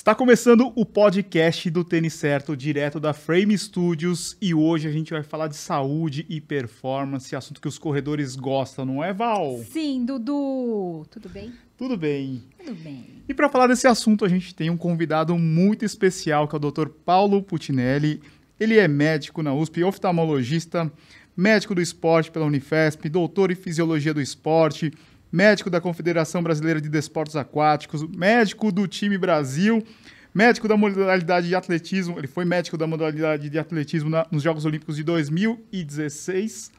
Está começando o podcast do Tênis Certo, direto da Frame Studios, e hoje a gente vai falar de saúde e performance, assunto que os corredores gostam, não é, Val? Sim, Dudu. Tudo bem? Tudo bem. Tudo bem. E para falar desse assunto, a gente tem um convidado muito especial, que é o Dr. Paulo Putinelli. Ele é médico na USP, oftalmologista, médico do esporte pela Unifesp, doutor em fisiologia do esporte, médico da Confederação Brasileira de Desportos Aquáticos, médico do time Brasil, médico da modalidade de atletismo, ele foi médico da modalidade de atletismo na, nos Jogos Olímpicos de 2016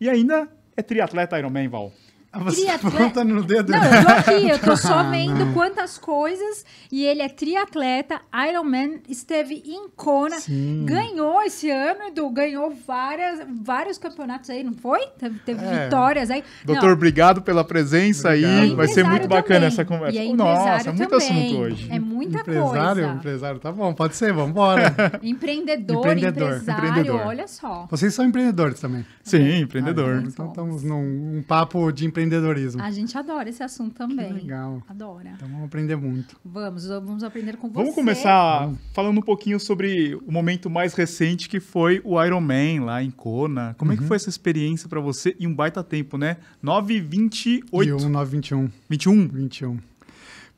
e ainda é triatleta Ironman, Val. Ah, você triatleta... Tá no dedo. Não, eu tô aqui, eu tô ah, só vendo ah, quantas coisas. E ele é triatleta, Ironman, esteve em Kona, Sim. ganhou esse ano, Edu, ganhou várias, vários campeonatos aí, não foi? Teve, é. vitórias aí. Doutor, não. obrigado pela presença obrigado. aí. Vai ser muito bacana também. essa conversa. É Nossa, é muito assunto hoje. É muita empresário, coisa. Empresário, tá bom, pode ser, vamos embora. empreendedor, empreendedor, empresário, empreendedor. olha só. Vocês são empreendedores também? Sim, empreendedor. Ah, é então estamos num um papo de empreendedor empreendedorismo. A gente adora esse assunto também. Que legal. Adora. Então vamos aprender muito. Vamos, vamos aprender com você. Vamos começar falando um pouquinho sobre o momento mais recente que foi o Iron Man lá em Kona. Como uhum. é que uhum. foi essa experiência para você? E um baita tempo, né? 9h28. 9h21. 21? 21.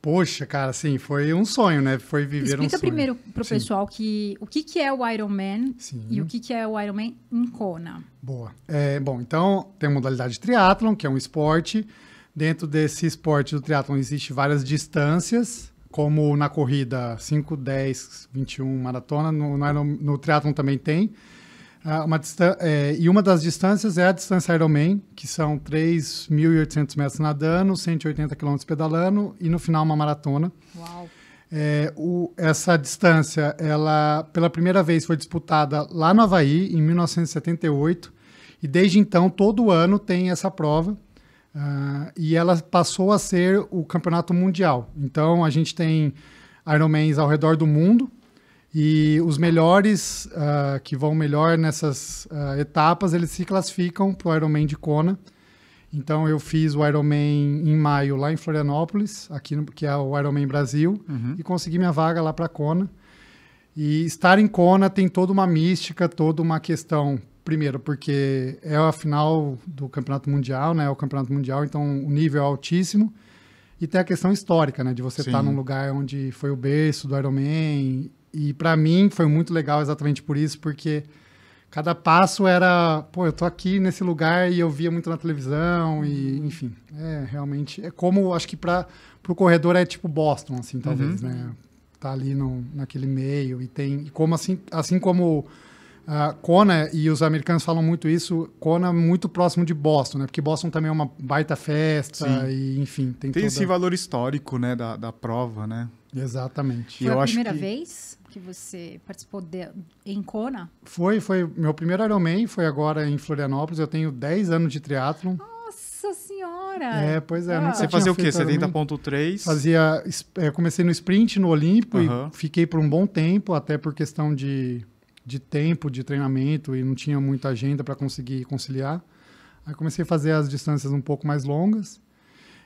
Poxa, cara, sim, foi um sonho, né? Foi viver Explica um sonho. Explica primeiro pro sim. pessoal que o que, que é o Ironman sim. e o que, que é o Ironman em Kona. Boa. É, bom, então tem a modalidade de triatlon, que é um esporte. Dentro desse esporte do triatlon existe várias distâncias, como na corrida 5, 10, 21, maratona, no, no, no triatlon também tem. Ah, uma é, e uma das distâncias é a distância Ironman, que são 3.800 metros nadando, 180 quilômetros pedalando e no final uma maratona. Uau! É, o, essa distância, ela pela primeira vez foi disputada lá no Havaí, em 1978, e desde então todo ano tem essa prova. Uh, e ela passou a ser o campeonato mundial. Então a gente tem Ironmans ao redor do mundo, e os melhores, uh, que vão melhor nessas uh, etapas, eles se classificam para o Ironman de Kona. Então eu fiz o Ironman em maio lá em Florianópolis, aqui no, que é o Ironman Brasil, uhum. e consegui minha vaga lá para Kona. E estar em Kona tem toda uma mística, toda uma questão. Primeiro, porque é a final do Campeonato Mundial, né? É o Campeonato Mundial, então o nível é altíssimo. E tem a questão histórica, né? De você estar num lugar onde foi o berço do Ironman e para mim foi muito legal exatamente por isso, porque cada passo era, pô, eu tô aqui nesse lugar e eu via muito na televisão e, uhum. enfim, é realmente é como acho que para pro corredor é tipo Boston assim, talvez, uhum. né? Tá ali no, naquele meio e tem e como assim, assim como uh, Kona e os americanos falam muito isso, Kona é muito próximo de Boston, né? Porque Boston também é uma baita festa sim. e, enfim, tem Tem toda... esse valor histórico, né, da, da prova, né? Exatamente. Foi e a primeira que... vez? que você participou de, em Kona? Foi, foi meu primeiro Ironman, foi agora em Florianópolis. Eu tenho 10 anos de triatlo. Nossa senhora! É, pois é. Ah. Você fazia o quê? 70.3? Fazia, é, comecei no sprint no Olímpico e fiquei por um bom tempo, até por questão de, de tempo, de treinamento e não tinha muita agenda para conseguir conciliar. Aí comecei a fazer as distâncias um pouco mais longas.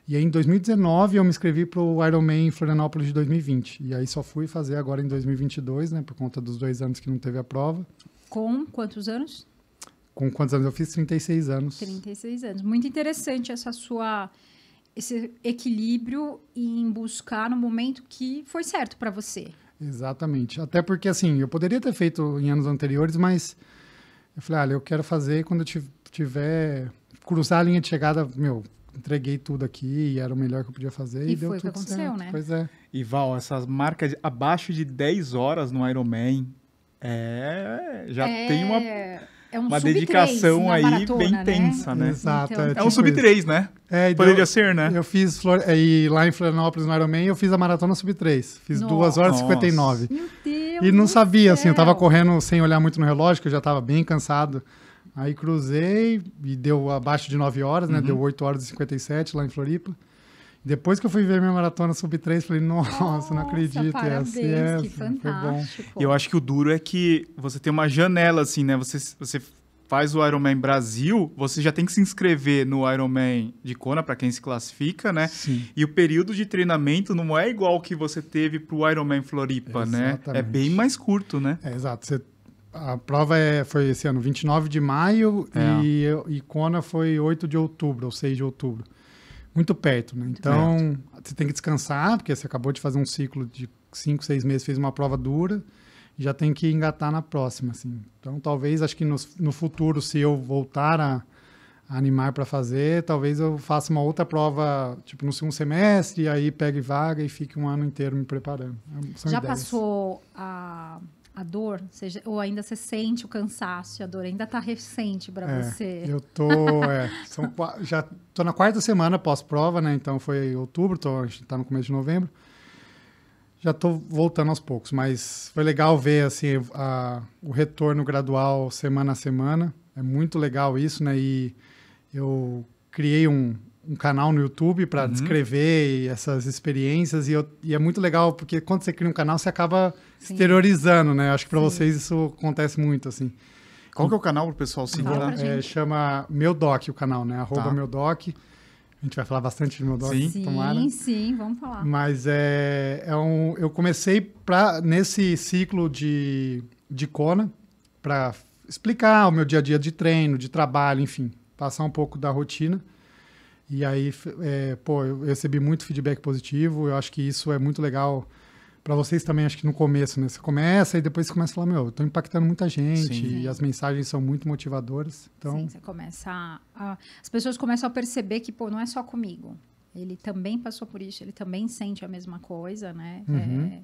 E aí, em 2019, eu me inscrevi para o Ironman Florianópolis de 2020. E aí, só fui fazer agora em 2022, né? Por conta dos dois anos que não teve a prova. Com quantos anos? Com quantos anos? Eu fiz 36 anos. 36 anos. Muito interessante essa sua esse equilíbrio em buscar no momento que foi certo para você. Exatamente. Até porque, assim, eu poderia ter feito em anos anteriores, mas eu falei, ah, olha, eu quero fazer quando eu tiver cruzar a linha de chegada, meu, entreguei tudo aqui e era o melhor que eu podia fazer. E, e deu foi deu tudo o que aconteceu, certo. né? Pois é. E Val, essas marcas de, abaixo de 10 horas no Ironman, é, já é... tem uma é um uma dedicação aí maratona, bem né? tensa, né? Exato. Então, é, tipo é, um tipo sub-3, né? É, Poderia deu, ser, né? Eu fiz Flor... É, e lá em Florianópolis, no Ironman, eu fiz a maratona sub-3. Fiz 2 horas e 59. Meu Deus! E não sabia, céu. assim, eu tava correndo sem olhar muito no relógio, que eu já tava bem cansado. Aí cruzei e deu abaixo de 9 horas, né? Uhum. Deu 8 horas e 57 lá em Floripa. Depois que eu fui ver minha maratona sub 3, falei, nossa, não acredito. Parabéns, é assim, que fantástico. E eu acho que o duro é que você tem uma janela, assim, né? Você, você faz o Ironman Brasil, você já tem que se inscrever no Ironman de Kona, para quem se classifica, né? Sim. E o período de treinamento não é igual que você teve para o Ironman Floripa, Exatamente. né? É bem mais curto, né? É, exato. Você a prova é, foi esse ano, 29 de maio, é. e Icona foi 8 de outubro, ou 6 de outubro. Muito perto, né? Então, você tem que descansar, porque você acabou de fazer um ciclo de 5, 6 meses, fez uma prova dura, e já tem que engatar na próxima, assim. Então, talvez, acho que no, no futuro, se eu voltar a, a animar para fazer, talvez eu faça uma outra prova, tipo, no segundo semestre, e aí pegue vaga e fique um ano inteiro me preparando. É, são já ideias. passou a a dor, seja, ou ainda você sente o cansaço, a dor ainda está recente para é, você. Eu tô, é, são, já tô na quarta semana pós-prova, né? Então foi outubro, tô, a gente tá no começo de novembro. Já tô voltando aos poucos, mas foi legal ver assim a, o retorno gradual semana a semana. É muito legal isso, né? E eu criei um, um canal no YouTube para uhum. descrever essas experiências e, eu, e, é muito legal porque quando você cria um canal você acaba Sim. exteriorizando, né? Acho que para vocês isso acontece muito assim. Qual que é o canal pro pessoal seguir lá? É, chama Meu Doc o canal, né? Arroba tá. Meu Doc. A gente vai falar bastante de meu doc, sim. tomara. Sim, sim, vamos falar. Mas é, é um, eu comecei pra, nesse ciclo de, de Kona para explicar o meu dia a dia de treino, de trabalho, enfim, passar um pouco da rotina. E aí, é, pô, eu recebi muito feedback positivo. Eu acho que isso é muito legal para vocês também, acho que no começo, né? Você começa e depois você começa a falar, meu, eu tô impactando muita gente Sim. e as mensagens são muito motivadoras. Então... Sim, você começa a... As pessoas começam a perceber que, pô, não é só comigo. Ele também passou por isso, ele também sente a mesma coisa, né? Uhum. É...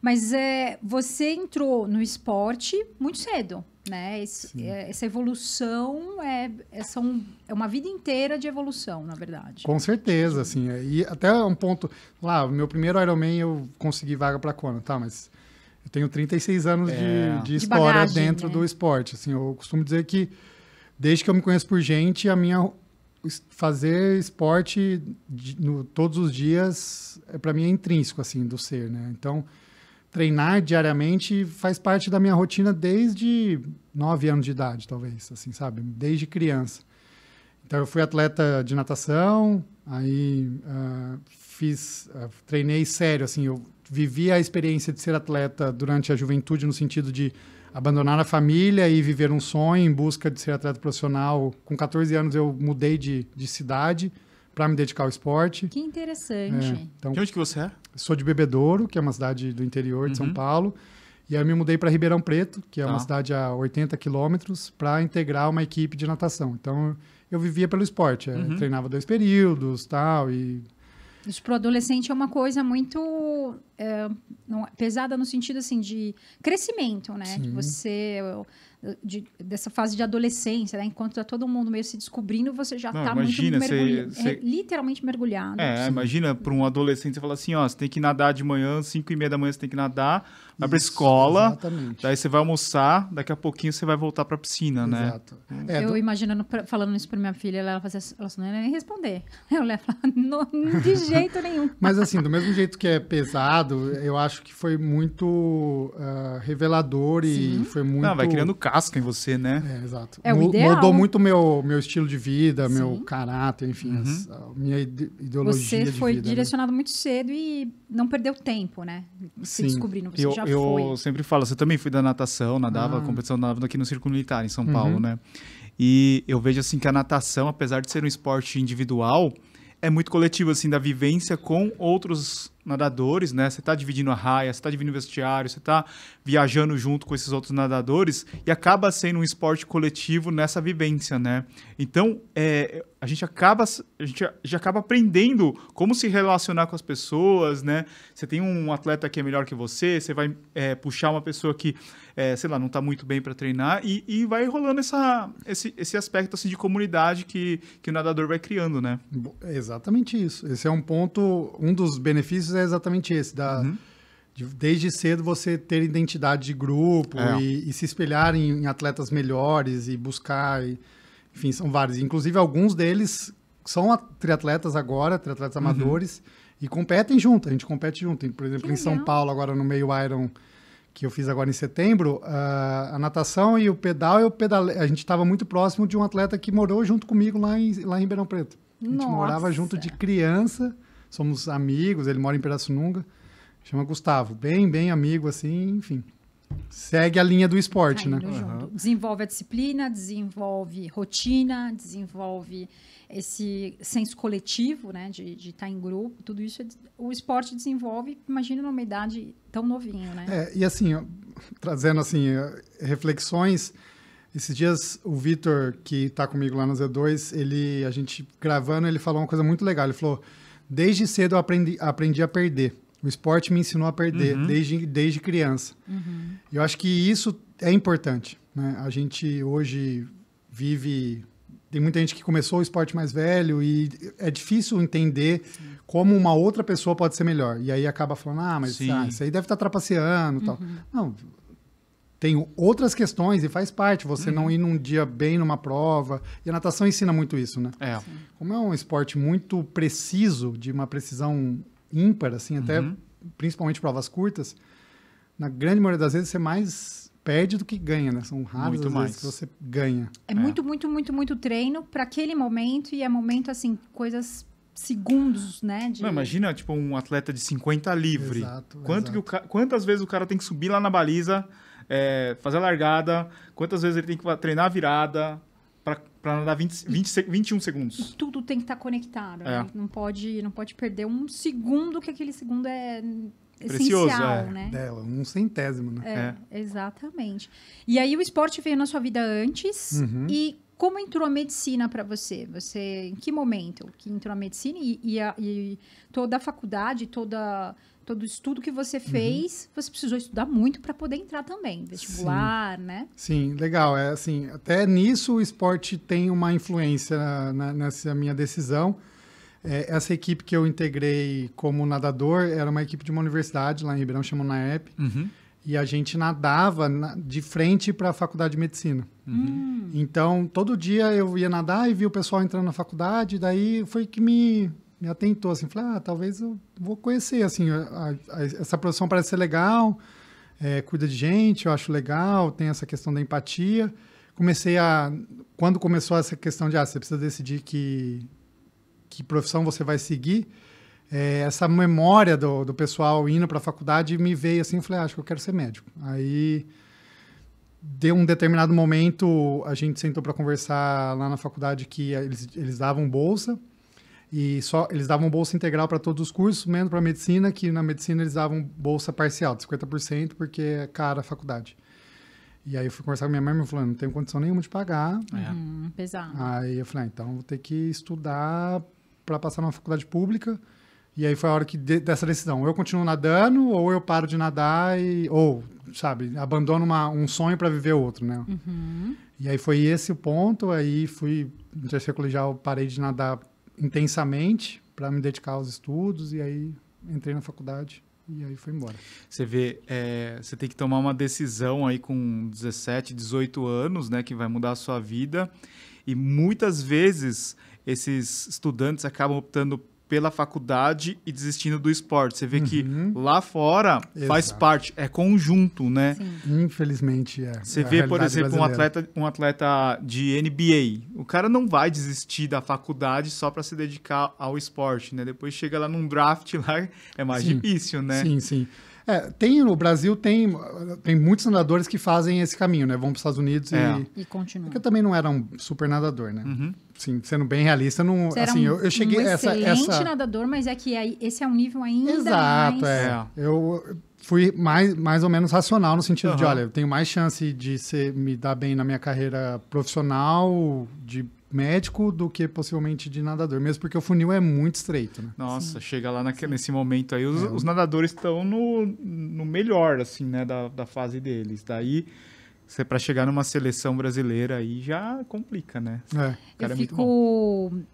Mas é, você entrou no esporte muito cedo, né? Esse, é, essa evolução é, é, são, é uma vida inteira de evolução, na verdade. Com certeza, assim. É, e até um ponto, lá, o meu primeiro Ironman eu consegui vaga para quando, tá? Mas eu tenho 36 anos é. de, de, história de bagagem, dentro né? do esporte. Assim, eu costumo dizer que desde que eu me conheço por gente, a minha fazer esporte de, no, todos os dias é para mim é intrínseco assim do ser, né? Então treinar diariamente faz parte da minha rotina desde nove anos de idade, talvez, assim, sabe? Desde criança. Então, eu fui atleta de natação, aí uh, fiz, uh, treinei sério, assim, eu vivi a experiência de ser atleta durante a juventude no sentido de abandonar a família e viver um sonho em busca de ser atleta profissional. Com 14 anos eu mudei de, de cidade, para me dedicar ao esporte. Que interessante. É, então, de onde que você é? Sou de Bebedouro, que é uma cidade do interior uhum. de São uhum. Paulo. E aí eu me mudei para Ribeirão Preto, que é tá. uma cidade a 80 quilômetros, para integrar uma equipe de natação. Então eu vivia pelo esporte, é, uhum. treinava dois períodos, tal e isso para o adolescente é uma coisa muito é, é, pesada no sentido assim de crescimento, né? Sim. você de, dessa fase de adolescência, né? Enquanto está todo mundo meio se descobrindo, você já está imagina, muito mergulhado. Cê... É, literalmente mergulhado. É, assim. imagina para um adolescente, você falar assim, ó, você tem que nadar de manhã, 5 e meia da manhã você tem que nadar, vai pra escola, exatamente. daí você vai almoçar, daqui a pouquinho você vai voltar pra piscina, Exato. né? Exato. É, eu do... imaginando, falando isso pra minha filha, ela fazia, ela não ia nem responder. Eu ia falar, de jeito nenhum. Mas assim, do mesmo jeito que é pesado, eu acho que foi muito uh, revelador Sim. e foi muito... Não, ah, vai criando casca em você, né? É, exato. É o ideal. Mudou muito meu meu estilo de vida, Sim. meu caráter, enfim, uhum. as, a minha ideologia Você foi vida, né? direcionado né? muito cedo e não perdeu tempo, né? Se Sim. descobrindo, você eu, já eu sempre falo, você também fui da natação, nadava, ah. competição nadava aqui no Círculo Militar, em São uhum. Paulo, né? E eu vejo assim que a natação, apesar de ser um esporte individual, é muito coletivo, assim, da vivência com outros nadadores, né? Você está dividindo a raia, você está dividindo o vestiário, você está viajando junto com esses outros nadadores e acaba sendo um esporte coletivo nessa vivência, né? Então, é, a gente acaba a gente já acaba aprendendo como se relacionar com as pessoas, né? Você tem um atleta que é melhor que você, você vai é, puxar uma pessoa que, é, sei lá, não está muito bem para treinar e, e, vai rolando essa, esse, esse aspecto assim, de comunidade que, que o nadador vai criando, né? É exatamente isso. Esse é um ponto, um dos benefícios é exatamente esse, da, uhum. de, desde cedo você ter identidade de grupo é. e, e, se espelhar em, em, atletas melhores e buscar, e, enfim, são vários. Inclusive, alguns deles são triatletas agora, triatletas uhum. amadores, e competem junto, a gente compete junto. Por exemplo, que em legal. São Paulo, agora no meio Iron que eu fiz agora em setembro, ah, a natação e o pedal, eu pedale... a gente estava muito próximo de um atleta que morou junto comigo lá em, lá em Ribeirão Preto. A gente Nossa. morava junto de criança somos amigos, ele mora em Pirassununga, chama Gustavo, bem, bem amigo, assim, enfim. Segue a linha do esporte, Caindo tá né? Uhum. Desenvolve a disciplina, desenvolve rotina, desenvolve esse senso coletivo, né, de estar tá em grupo, tudo isso é o esporte desenvolve, imagina numa idade tão novinha, né? É, e assim, ó, trazendo assim reflexões, esses dias o Vitor que está comigo lá na Z2, ele a gente gravando, ele falou uma coisa muito legal, ele falou: Desde cedo eu aprendi, aprendi a perder. O esporte me ensinou a perder uhum. desde, desde criança. Uhum. Eu acho que isso é importante. Né? A gente hoje vive. Tem muita gente que começou o esporte mais velho e é difícil entender Sim. como uma outra pessoa pode ser melhor. E aí acaba falando, ah, mas ah, isso aí deve estar tá trapaceando uhum. tal. Não, tem outras questões e faz parte você uhum. não ir num dia bem numa prova. E a natação ensina muito isso, né? É. Como é um esporte muito preciso, de uma precisão ímpar, assim, uhum. até principalmente provas curtas, na grande maioria das vezes você mais perde do que ganha, né? São raras muito as mais. vezes que você ganha. É, é. muito, muito, muito, muito treino para aquele momento e é momento, assim, coisas segundos, né? De... Não, imagina, tipo, um atleta de 50 livre. Exato, Quanto exato. Que o ca... Quantas vezes o cara tem que subir lá na baliza é, fazer a largada, quantas vezes ele tem que treinar a virada para nadar 20, 20, 21 segundos. Tudo tem que estar tá conectado. Né? É. Né? Não, pode, não pode perder um segundo, que aquele segundo é Precioso, essencial, é, né? Dela, é, um centésimo, né? É, é, exatamente. E aí o esporte veio na sua vida antes uhum. e como entrou a medicina para você? Você em que momento que entrou a medicina e, e, a, e toda a faculdade, toda todo estudo que você uhum. fez, uhum. você precisou estudar muito para poder entrar também, vestibular, Sim. né? Sim, legal. É assim, até nisso o esporte tem uma influência na, nessa minha decisão. É, essa equipe que eu integrei como nadador era uma equipe de uma universidade lá em Ribeirão, chamou NAEP. Uhum. E a gente nadava na, de frente para a faculdade de medicina. Uhum. Então, todo dia eu ia nadar e via o pessoal entrando na faculdade, daí foi que me me atentou, assim, falei, ah, talvez eu vou conhecer, assim, a, a, essa profissão parece ser legal, é, cuida de gente, eu acho legal, tem essa questão da empatia. Comecei a, quando começou essa questão de, ah, você precisa decidir que, que profissão você vai seguir, é, essa memória do, do pessoal indo para a faculdade me veio assim, falei, ah, acho que eu quero ser médico. Aí, de um determinado momento, a gente sentou para conversar lá na faculdade que eles, eles davam bolsa, e só eles davam bolsa integral para todos os cursos, menos para medicina, que na medicina eles davam bolsa parcial, de 50%, porque é cara a faculdade. E aí eu fui conversar com minha mãe, me falando, não tenho condição nenhuma de pagar. É. Uhum, pesado. Aí eu falei, ah, então vou ter que estudar para passar numa faculdade pública. E aí foi a hora que de, dessa decisão, eu continuo nadando ou eu paro de nadar e ou, sabe, abandono uma, um sonho para viver outro, né? Uhum. E aí foi esse o ponto, aí fui no terceiro colegial, parei de nadar intensamente para me dedicar aos estudos e aí entrei na faculdade e aí foi embora. Você vê, é, você tem que tomar uma decisão aí com 17, 18 anos, né, que vai mudar a sua vida. E muitas vezes esses estudantes acabam optando pela faculdade e desistindo do esporte. Você vê uhum. que lá fora Exato. faz parte, é conjunto, né? Sim. Infelizmente é. Você é vê, por exemplo, um atleta, um atleta de NBA. O cara não vai desistir da faculdade só para se dedicar ao esporte, né? Depois chega lá num draft lá, é mais sim. difícil, né? Sim, sim. É, tem no Brasil tem, tem muitos nadadores que fazem esse caminho, né? Vão para os Estados Unidos é. e. E continuam. Porque eu também não era um super nadador, né? Uhum. Sim, sendo bem realista, não. Você assim, um, eu, eu cheguei um essa, excelente essa... nadador, mas é que esse é um nível ainda Exato, mais... É. é. Eu fui mais, mais ou menos racional no sentido uhum. de, olha, eu tenho mais chance de ser, me dar bem na minha carreira profissional, de médico do que possivelmente de nadador, mesmo porque o funil é muito estreito, né? Nossa, Sim. chega lá nesse momento aí, os, é. os nadadores estão no, no melhor, assim, né, da, da fase deles. Daí. Tá? Você para chegar numa seleção brasileira aí já complica, né? É. é eu é fico,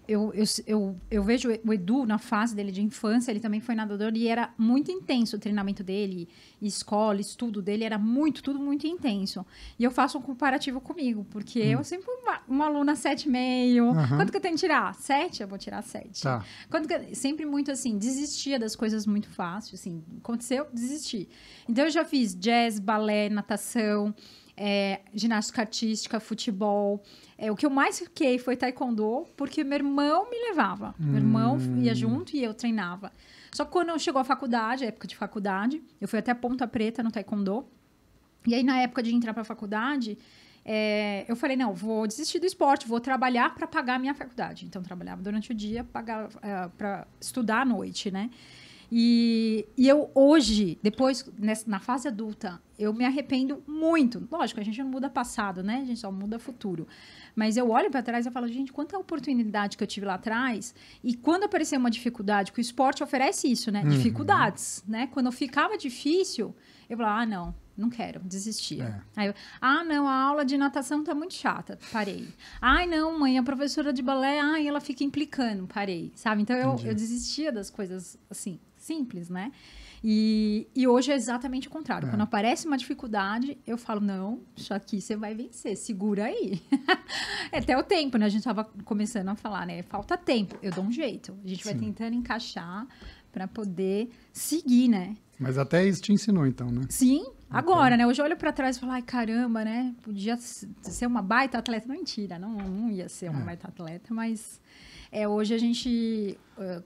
eu, eu, eu, eu, vejo o Edu na fase dele de infância, ele também foi nadador e era muito intenso o treinamento dele, escola, estudo dele era muito, tudo muito intenso. E eu faço um comparativo comigo, porque hum. eu sempre uma, uma aluna 7,5. Uhum. Quanto que eu tenho que tirar? 7, eu vou tirar 7. Tá. Quanto que, sempre muito assim, desistia das coisas muito fácil, assim, aconteceu, desisti. Então eu já fiz jazz, balé, natação, é, ginástica artística, futebol. É, o que eu mais fiquei foi taekwondo, porque meu irmão me levava. Hum. Meu irmão hum. ia junto e eu treinava. Só que quando chegou a faculdade, época de faculdade, eu fui até Ponta Preta no taekwondo. E aí, na época de entrar para a faculdade, é, eu falei, não, vou desistir do esporte, vou trabalhar para pagar a minha faculdade. Então, trabalhava durante o dia, para é, estudar à noite, né? E, e eu hoje, depois, nessa, na fase adulta, eu me arrependo muito. Lógico, a gente não muda passado, né? A gente só muda futuro. Mas eu olho para trás e falo, gente, quanta oportunidade que eu tive lá atrás. E quando apareceu uma dificuldade, que o esporte oferece isso, né? Uhum. Dificuldades, né? Quando ficava difícil, eu falava, ah, não, não quero, desistia. É. Aí ah, não, a aula de natação tá muito chata, parei. Ai, não, mãe, a professora de balé, ai, ela fica implicando, parei, sabe? Então eu, eu desistia das coisas assim simples, né? E, e hoje é exatamente o contrário. É. Quando aparece uma dificuldade, eu falo, não, isso aqui você vai vencer, segura aí. É até o tempo, né? A gente estava começando a falar, né? Falta tempo, eu dou um jeito. A gente Sim. vai tentando encaixar para poder seguir, né? Mas até isso te ensinou, então, né? Sim, Agora, né? Hoje eu olho para trás e falo, ai, caramba, né? Podia ser uma baita atleta. Mentira, não, não ia ser uma é. baita atleta, mas é, hoje a gente. Uh,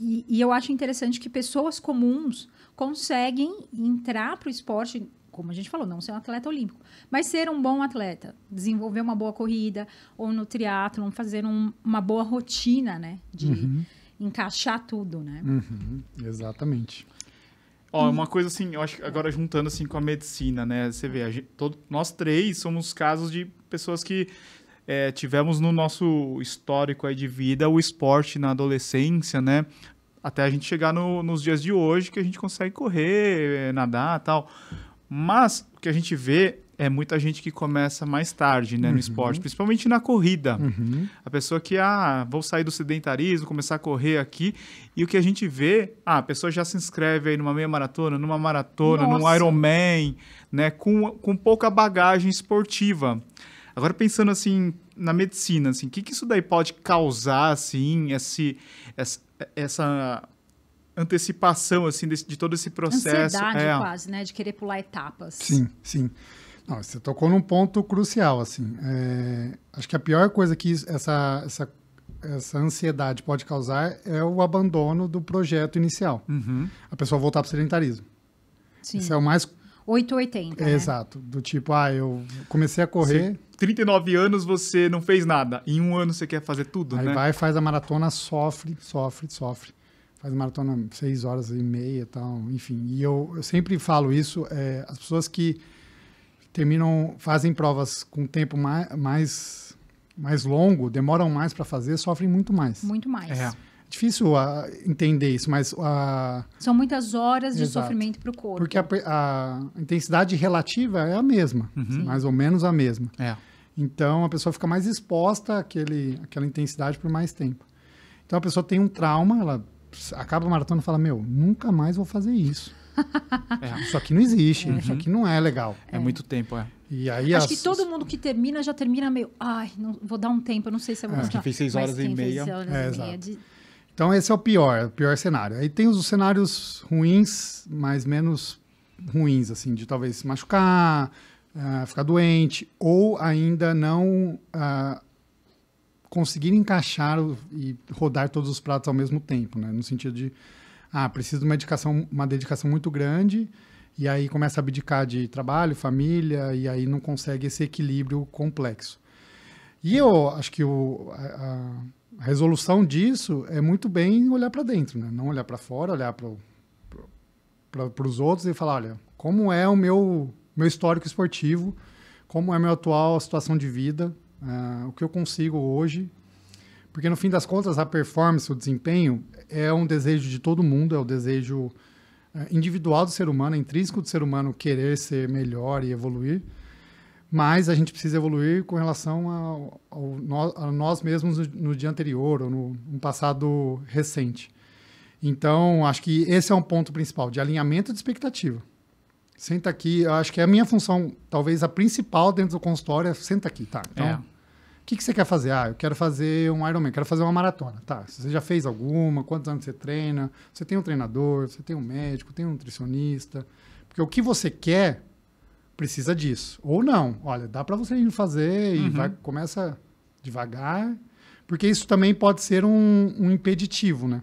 e, e, eu acho interessante que pessoas comuns conseguem entrar para o esporte, como a gente falou, não ser um atleta olímpico, mas ser um bom atleta, desenvolver uma boa corrida, ou no triatlo, fazer um, uma boa rotina, né? De uhum. encaixar tudo, né? Uhum. Exatamente. Ó, é uma coisa assim, eu acho que agora juntando assim com a medicina, né? Você vê, gente, todo, nós três somos casos de pessoas que é, tivemos no nosso histórico aí de vida o esporte na adolescência, né? Até a gente chegar no, nos dias de hoje que a gente consegue correr, nadar tal. Mas o que a gente vê é muita gente que começa mais tarde, né, uhum. no esporte, principalmente na corrida. Uhum. A pessoa que, ah, vou sair do sedentarismo, começar a correr aqui, e o que a gente vê, ah, a pessoa já se inscreve aí numa meia maratona, numa maratona, Nossa. num Ironman, né, com, com pouca bagagem esportiva. Agora pensando assim na medicina, assim, o que, que isso daí pode causar, assim, esse, essa, essa antecipação assim de, de, todo esse processo. Ansiedade é. quase, né? De querer pular etapas. Sim, sim. Não, você tocou num ponto crucial, assim. É, acho que a pior coisa que isso, essa, essa, essa ansiedade pode causar é o abandono do projeto inicial. Uhum. A pessoa voltar para o sedentarismo. Sim. Isso é o mais... 880, é, né? Exato. Do tipo, ah, eu comecei a correr... Sim 39 anos você não fez nada. Em um ano você quer fazer tudo, Aí né? vai, faz a maratona, sofre, sofre, sofre. Faz maratona seis horas e meia e tal, enfim. E eu, eu sempre falo isso, é, as pessoas que terminam, fazem provas com tempo mais, mais, mais longo, demoram mais para fazer, sofrem muito mais. Muito mais. É, é difícil uh, entender isso, mas a uh... são muitas horas de Exato. sofrimento para o corpo. Porque a, a, intensidade relativa é a mesma, uhum. mais ou menos a mesma. É. Então a pessoa fica mais exposta àquele, àquela intensidade por mais tempo. Então a pessoa tem um trauma, ela acaba a maratona e fala: Meu, nunca mais vou fazer isso. é. Isso aqui não existe, é. isso aqui não é legal. É, é muito tempo, é. E aí Acho as... que todo mundo que termina já termina meio. Ai, não, vou dar um tempo, eu não sei se eu vou é. gostar. Quem fez seis horas e é, meia. Horas é, e meia de... Então esse é o pior, é o pior cenário. Aí tem os cenários ruins, mais menos ruins, assim, de talvez se machucar, ficar doente ou ainda não uh, conseguir encaixar e rodar todos os pratos ao mesmo tempo, né? No sentido de, ah, preciso de uma dedicação, uma dedicação muito grande e aí começa a abdicar de trabalho, família e aí não consegue esse equilíbrio complexo. E eu acho que o, a, a resolução disso é muito bem olhar para dentro, né? Não olhar para fora, olhar para para os outros e falar, olha, como é o meu meu histórico esportivo, como é a minha atual situação de vida, uh, o que eu consigo hoje. Porque no fim das contas, a performance, o desempenho, é um desejo de todo mundo, é o um desejo eh, individual do ser humano, é intrínseco do ser humano querer ser melhor e evoluir. Mas a gente precisa evoluir com relação ao, ao a nós mesmos no, no, dia anterior ou no, no passado recente. Então, acho que esse é um ponto principal, de alinhamento de expectativa. Senta aqui. Eu acho que é a minha função, talvez a principal dentro do consultório é senta aqui, tá? Então, é. O que, que você quer fazer? Ah, eu quero fazer um Ironman, quero fazer uma maratona. Tá, você já fez alguma? Quantos anos você treina? Você tem um treinador, você tem um médico, tem um nutricionista. Porque o que você quer precisa disso. Ou não. Olha, dá para você ir fazer uhum. e vai, começa devagar. Porque isso também pode ser um, um impeditivo, né?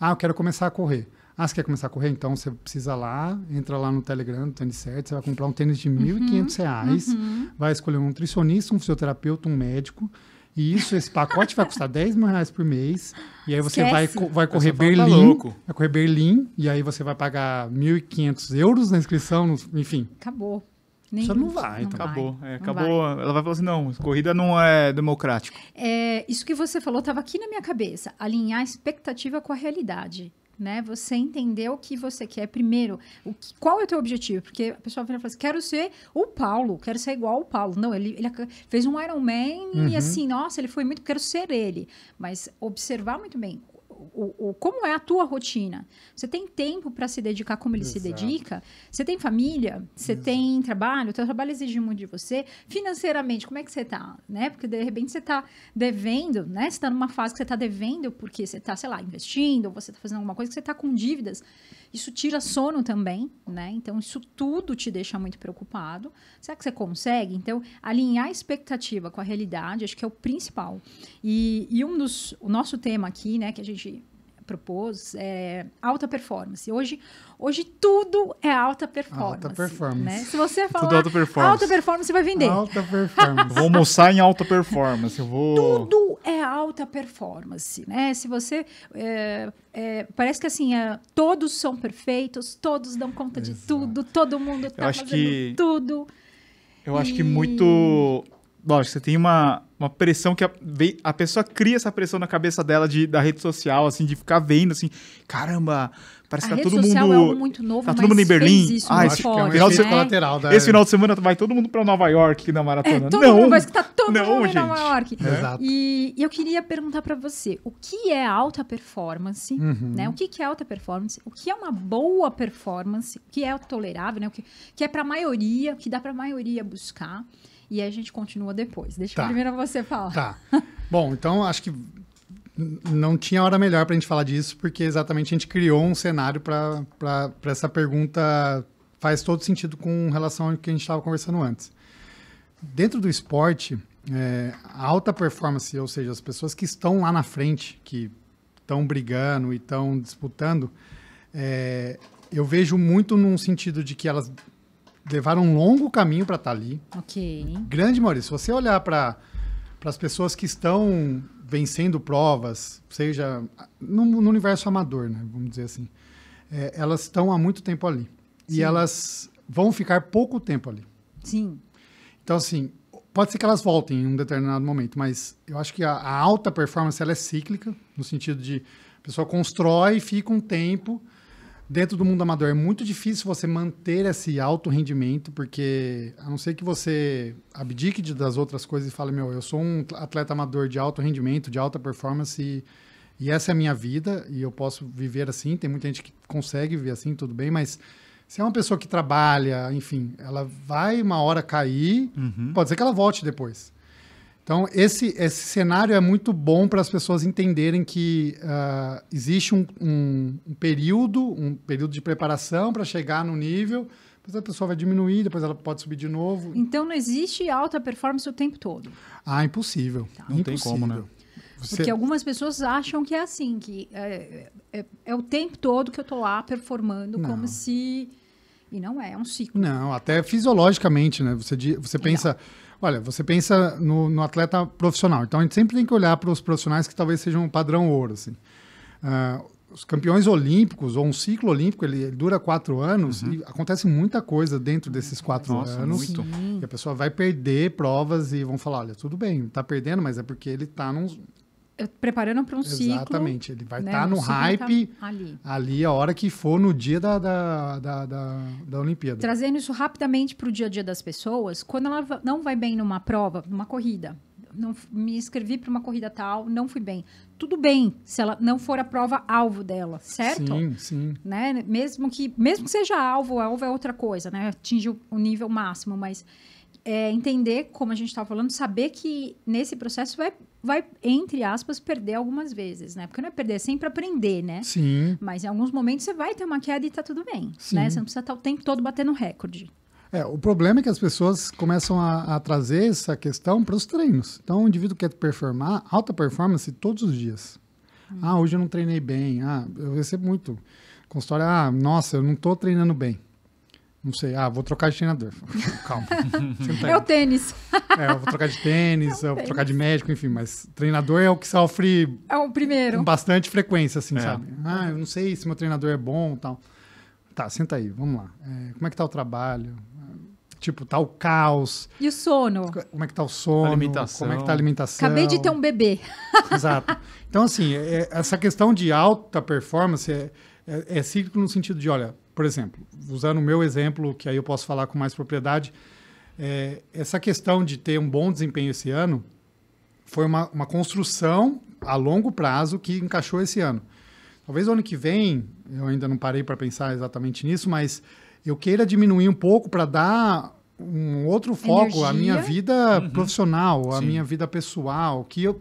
Ah, eu quero começar a correr. Ah, você quer começar a correr? Então você precisa lá, entra lá no Telegram do Tênis Certo, você vai comprar um tênis de R$ uhum, 1.500, reais, uhum. vai escolher um nutricionista, um fisioterapeuta, um médico. E isso, esse pacote vai custar 10 mil reais por mês. E aí você vai, vai correr tá Berlim. Tá vai correr Berlim. E aí você vai pagar 1.500 euros na inscrição, enfim. Acabou. Nem não vai, então. É, não acabou. Vai, é, acabou. Vai. Ela vai falar assim: não, corrida não é democrática É, isso que você falou estava aqui na minha cabeça. Alinhar a expectativa com a realidade né? Você entender o que você quer primeiro, o que, qual é o teu objetivo? Porque a pessoa vem e fala assim, quero ser o Paulo, quero ser igual o Paulo. Não, ele, ele fez um Iron Man uhum. e assim, nossa, ele foi muito, quero ser ele. Mas observar muito bem o, o, como é a tua rotina? Você tem tempo para se dedicar como ele Exato. se dedica? Você tem família? Você Exato. tem trabalho? O teu trabalho exige muito de você. Financeiramente, como é que você tá? Né? Porque de repente você tá devendo, né? Você tá numa fase que você tá devendo porque você tá, sei lá, investindo, ou você tá fazendo alguma coisa que você tá com dívidas. Isso tira sono também, né? Então, isso tudo te deixa muito preocupado. Será que você consegue? Então, alinhar a expectativa com a realidade, acho que é o principal. E, e um dos. O nosso tema aqui, né, que a gente propôs, é, alta performance. Hoje, hoje tudo é alta performance. Alta performance. Né? Se você é falar tudo alta, performance. alta performance, você vai vender. Alta performance. vou almoçar em alta performance. Eu vou... Tudo é alta performance, né? Se você... É, é, parece que assim, é, todos são perfeitos, todos dão conta Exato. de tudo, todo mundo está fazendo que... tudo. Eu e... acho que muito... Lógico, você tem uma uma pressão que a, a pessoa cria essa pressão na cabeça dela de, da rede social, assim, de ficar vendo, assim, caramba, parece a que tá todo mundo. É muito novo, tá todo mundo em Berlim. Isso, ah, esse, forte, é final, né? colateral da... esse final de semana vai todo mundo para Nova York na maratona. É, todo não, mundo, parece que tá todo não, mundo gente. em Nova York. É. Exato. E, e, eu queria perguntar para você: o que é alta performance? Uhum. Né? O que, que é alta performance? O que é uma boa performance? O que é tolerável, né? O que, que é para a maioria, o que dá para a maioria buscar? E aí a gente continua depois. Deixa tá. primeiro você falar. Tá. Bom, então acho que não tinha hora melhor para a gente falar disso, porque exatamente a gente criou um cenário para essa pergunta. Faz todo sentido com relação ao que a gente estava conversando antes. Dentro do esporte, é, a alta performance, ou seja, as pessoas que estão lá na frente, que estão brigando e estão disputando, é, eu vejo muito num sentido de que elas levaram um longo caminho para estar tá ali. Ok. Grande maioria. Se você olhar para as pessoas que estão vencendo provas, seja no, no universo amador, né, vamos dizer assim, é, elas estão há muito tempo ali. Sim. E elas vão ficar pouco tempo ali. Sim. Então, assim, pode ser que elas voltem em um determinado momento, mas eu acho que a, a alta performance ela é cíclica, no sentido de a pessoa constrói, fica um tempo dentro do mundo amador é muito difícil você manter esse alto rendimento, porque a não ser que você abdique das outras coisas e fale, meu, eu sou um atleta amador de alto rendimento, de alta performance e, e essa é a minha vida e eu posso viver assim. Tem muita gente que consegue viver assim, tudo bem, mas se é uma pessoa que trabalha, enfim, ela vai uma hora cair, uhum. pode ser que ela volte depois. Então, esse, esse cenário é muito bom para as pessoas entenderem que uh, existe um, um, um, período, um período de preparação para chegar no nível, depois a pessoa vai diminuir, depois ela pode subir de novo. Então, não existe alta performance o tempo todo? Ah, impossível. Tá. Não impossível. tem como, né? Você... Porque algumas pessoas acham que é assim, que é, é, é, é o tempo todo que eu estou lá performando, não. como se... E não é, é um ciclo. Não, até fisiologicamente, né? Você, você pensa... Não Olha, você pensa no, no, atleta profissional, então a gente sempre tem que olhar para os profissionais que talvez sejam um padrão ouro. Assim. Uh, os campeões olímpicos, ou um ciclo olímpico, ele, ele dura quatro anos uhum. e acontece muita coisa dentro desses quatro Nossa, anos. Muito. E a pessoa vai perder provas e vão falar: olha, tudo bem, está perdendo, mas é porque ele está num, eh, preparando para um Exatamente. ciclo. Exatamente, ele vai estar né? tá no hype tá ali. ali. a hora que for no dia da, da, da, da, da Olimpíada. Trazendo isso rapidamente para o dia a dia das pessoas, quando ela não vai bem numa prova, numa corrida, não, me inscrevi para uma corrida tal, não fui bem. Tudo bem se ela não for a prova alvo dela, certo? Sim, sim. Né? Mesmo que mesmo que seja alvo, alvo é outra coisa, né? Atinge o, o nível máximo, mas é, entender, como a gente estava falando, saber que nesse processo vai, vai, entre aspas, perder algumas vezes, né? Porque não é perder, é sempre aprender, né? Sim. Mas em alguns momentos você vai ter uma queda e tá tudo bem, Sim. né? Você não precisa estar tá o tempo todo batendo recorde. É, o problema é que as pessoas começam a, a trazer essa questão para os treinos. Então, o indivíduo quer performar alta performance todos os dias. Hum. Ah, hoje eu não treinei bem. Ah, eu recebo muito consultório. Ah, nossa, eu não estou treinando bem. Não sei, ah, vou trocar de treinador. Calma. Tá é o tênis. É, eu vou trocar de tênis, é eu vou trocar de médico, enfim, mas treinador é o que sofre. É o primeiro. Com bastante frequência, assim, é. sabe? Ah, eu não sei se meu treinador é bom tal. Tá, senta aí, vamos lá. É, como é que tá o trabalho? Tipo, tá o caos. E o sono? Como é que tá o sono? Alimentação. Como é que tá a alimentação? Acabei de ter um bebê. Exato. Então, assim, é, é, essa questão de alta performance é, é, é cíclico no sentido de, olha, por exemplo, usando o meu exemplo, que aí eu posso falar com mais propriedade, é, essa questão de ter um bom desempenho esse ano foi uma, uma construção a longo prazo que encaixou esse ano. Talvez ano que vem, eu ainda não parei para pensar exatamente nisso, mas eu queira diminuir um pouco para dar um outro foco Energia. à minha vida uhum. profissional, à Sim. minha vida pessoal, que eu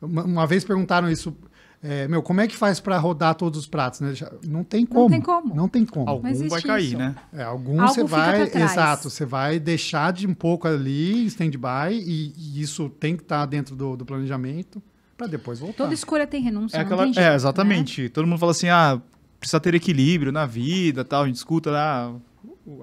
uma vez perguntaram isso é, meu, como é que faz para rodar todos os pratos? Né? Não tem como. Não tem como. Não tem como. Algum vai cair, isso. né? É, algum você vai. Exato, você vai deixar de um pouco ali, stand-by, e, e, isso tem que estar tá dentro do, do planejamento para depois voltar. Toda escolha tem renúncia. É, aquela, tem é, jeito, é exatamente. Né? Todo mundo fala assim: ah, precisa ter equilíbrio na vida tal. A gente escuta lá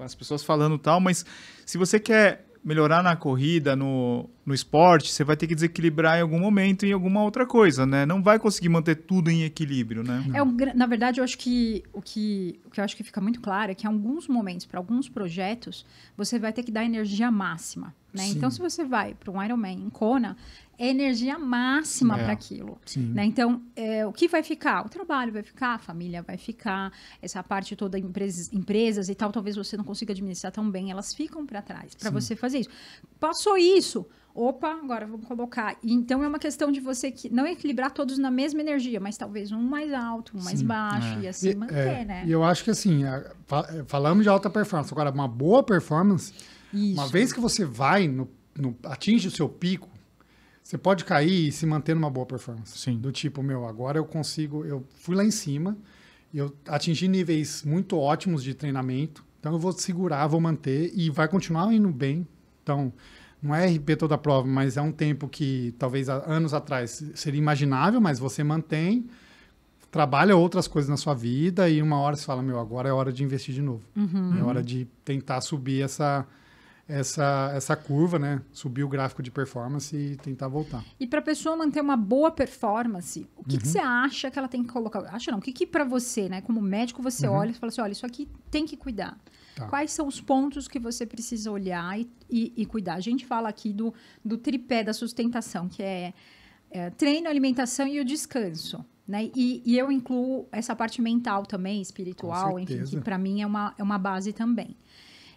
as pessoas falando tal, mas se você quer melhorar na corrida, no, no esporte, você vai ter que desequilibrar em algum momento em alguma outra coisa, né? Não vai conseguir manter tudo em equilíbrio, né? É um, na verdade, eu acho que o, que o que eu acho que fica muito claro é que em alguns momentos, para alguns projetos, você vai ter que dar energia máxima. Né? Então, se você vai para um Ironman em Kona, energia máxima é. para aquilo. Né? Então, é, o que vai ficar? O trabalho vai ficar, a família vai ficar, essa parte toda, empresas, empresas e tal, talvez você não consiga administrar tão bem, elas ficam para trás para você fazer isso. Passou isso, opa, agora vamos colocar. Então é uma questão de você que não equilibrar todos na mesma energia, mas talvez um mais alto, um mais Sim, baixo é. e assim e, é, manter, é, né? E eu acho que assim, é, falamos de alta performance, agora uma boa performance, Isso. uma vez que você vai no, no, atinge o seu pico, você pode cair e se manter numa boa performance. Sim. Do tipo, meu, agora eu consigo, eu fui lá em cima, eu atingi níveis muito ótimos de treinamento, então eu vou segurar, vou manter e vai continuar indo bem. Então, não é RP toda a prova, mas é um tempo que talvez há anos atrás seria imaginável, mas você mantém, trabalha outras coisas na sua vida e uma hora você fala, meu, agora é hora de investir de novo. Uhum. É uhum. hora de tentar subir essa essa, essa curva, né? Subir o gráfico de performance e tentar voltar. E para a pessoa manter uma boa performance, o que, uhum. que, você acha que ela tem que colocar? Acha não, o que, que para você, né? Como médico, você uhum. olha e fala assim: olha, isso aqui tem que cuidar. Tá. Quais são os pontos que você precisa olhar e, e, e, cuidar? A gente fala aqui do, do tripé da sustentação, que é, é treino, alimentação e o descanso. Né? E, e eu incluo essa parte mental também, espiritual, enfim, que para mim é uma, é uma base também.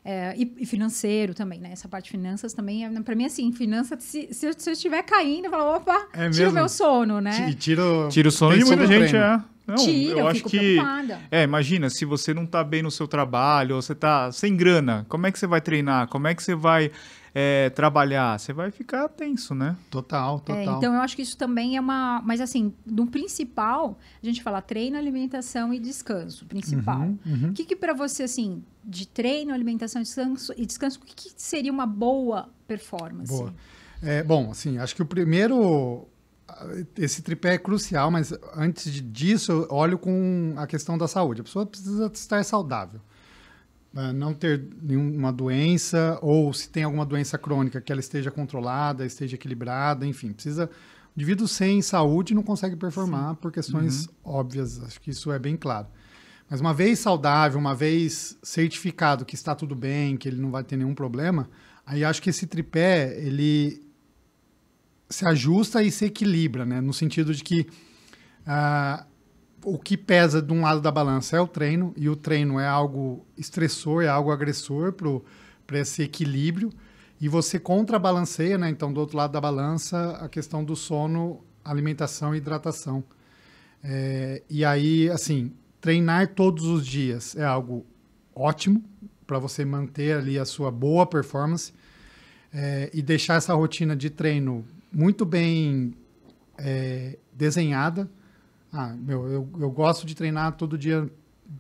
É, e, e, financeiro também, né? Essa parte de finanças também, é, para mim, assim, finanças, se, se, eu, se eu estiver caindo, eu falo, opa, é tira o meu sono, né? tiro tiro tira o sono de muita gente, é. Não, tira, eu, eu acho que. Preocupada. É, imagina, se você não tá bem no seu trabalho, ou você tá sem grana, como é que você vai treinar? Como é que você vai é, trabalhar, você vai ficar tenso, né? Total, é, total. É, então eu acho que isso também é uma. Mas assim, no principal, a gente fala treino, alimentação e descanso. Principal. O uhum, uhum. que, que para você, assim, de treino, alimentação descanso, e descanso, o que, que seria uma boa performance? Boa. É, bom, assim, acho que o primeiro esse tripé é crucial, mas antes disso, eu olho com a questão da saúde. A pessoa precisa estar saudável. Né, não ter nenhuma doença ou se tem alguma doença crônica que ela esteja controlada, esteja equilibrada, enfim, precisa o indivíduo sem saúde não consegue performar Sim. por questões uhum. óbvias, acho que isso é bem claro. Mas uma vez saudável, uma vez certificado que está tudo bem, que ele não vai ter nenhum problema, aí acho que esse tripé ele se ajusta e se equilibra, né? No sentido de que ah, o que pesa de um lado da balança é o treino, e o treino é algo estressor, é algo agressor para esse equilíbrio, e você contrabalanceia, né? Então, do outro lado da balança, a questão do sono, alimentação e hidratação. É, e aí, assim, treinar todos os dias é algo ótimo para você manter ali a sua boa performance é, e deixar essa rotina de treino muito bem é, desenhada ah, meu, eu, eu gosto de treinar todo dia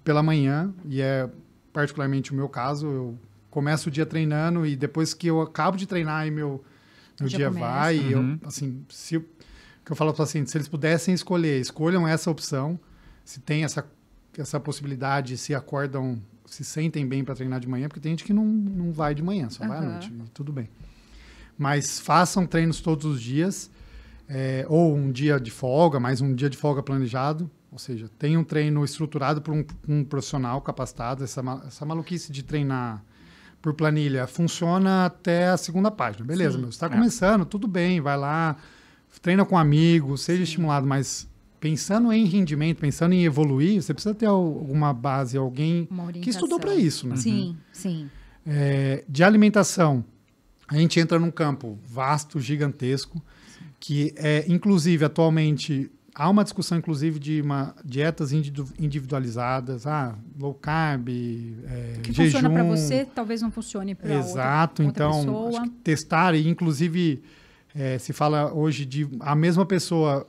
pela manhã, e é particularmente o meu caso. Eu começo o dia treinando e depois que eu acabo de treinar, e meu, meu dia, vai. Uhum. E eu, uhum. assim, se, que eu falo para o paciente, se eles pudessem escolher, escolham essa opção. Se tem essa, essa possibilidade, se acordam, se sentem bem para treinar de manhã, porque tem gente que não, não vai de manhã, só uhum. vai à noite, tudo bem. Mas façam treinos todos os dias é, ou um dia de folga, mais um dia de folga planejado, ou seja, tem um treino estruturado por um, um profissional capacitado. Essa, essa maluquice de treinar por planilha funciona até a segunda página. Beleza, Sim. meu, está é. começando, tudo bem, vai lá, treina com um amigo, seja Sim. estimulado, mas pensando em rendimento, pensando em evoluir, você precisa ter alguma base, alguém que estudou para isso, né? Sim, uhum. sim. É, de alimentação, a gente entra num campo vasto, gigantesco que é, inclusive, atualmente há uma discussão, inclusive, de uma, dietas individualizadas, ah, low carb, é, que jejum. funciona para você, talvez não funcione para Exato, outra, outra então pessoa. testar e, inclusive, é, se fala hoje de a mesma pessoa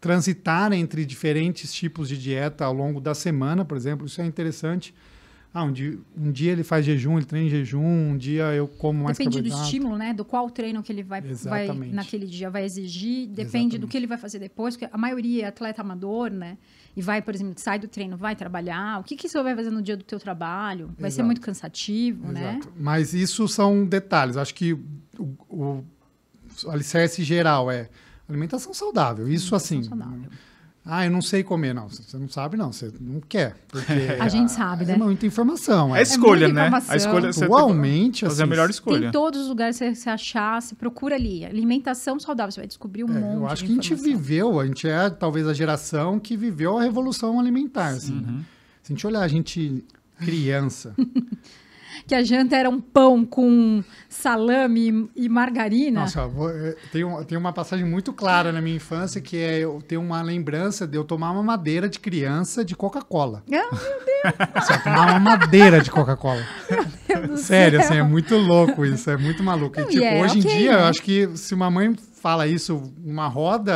transitar entre diferentes tipos de dieta ao longo da semana, por exemplo, isso é interessante. Ah, um dia, um dia ele faz jejum, ele treina em jejum, um dia eu como mais Depende do estímulo, né? Do qual treino que ele vai, vai naquele dia vai exigir, depende Exatamente. do que ele vai fazer depois, porque a maioria é atleta amador, né? E vai, por exemplo, sai do treino, vai trabalhar. O que, que você vai fazer no dia do teu trabalho? Vai Exato. ser muito cansativo, né? Exato. né? Mas isso são detalhes. Acho que o, o alicerce geral é alimentação saudável. Isso alimentação assim. Saudável. Ah, eu não sei comer. Não, você não sabe, não. Você não quer. Porque a, a gente sabe, é né? É muita informação. É, é escolha, né? Informação. Tá a escolha Atualmente, assim, a melhor escolha. Tem todos os lugares que você achar, você procura ali. Alimentação saudável, você vai descobrir um é, monte Eu acho que a gente viveu, a gente é talvez a geração que viveu a revolução alimentar. Assim, né? Uhum. Se a gente olhar a gente criança. que a janta era um pão com salame e margarina. Nossa, eh, tem, uma passagem muito clara na minha infância que é eu tenho uma lembrança de eu tomar uma madeira de criança de Coca-Cola. Ah, meu Deus! Assim, tomar uma madeira de Coca-Cola. Sério, assim, é muito louco isso, é muito maluco. e, tipo, yeah, é, hoje okay, em dia, eu né? acho que se uma mãe fala isso uma roda,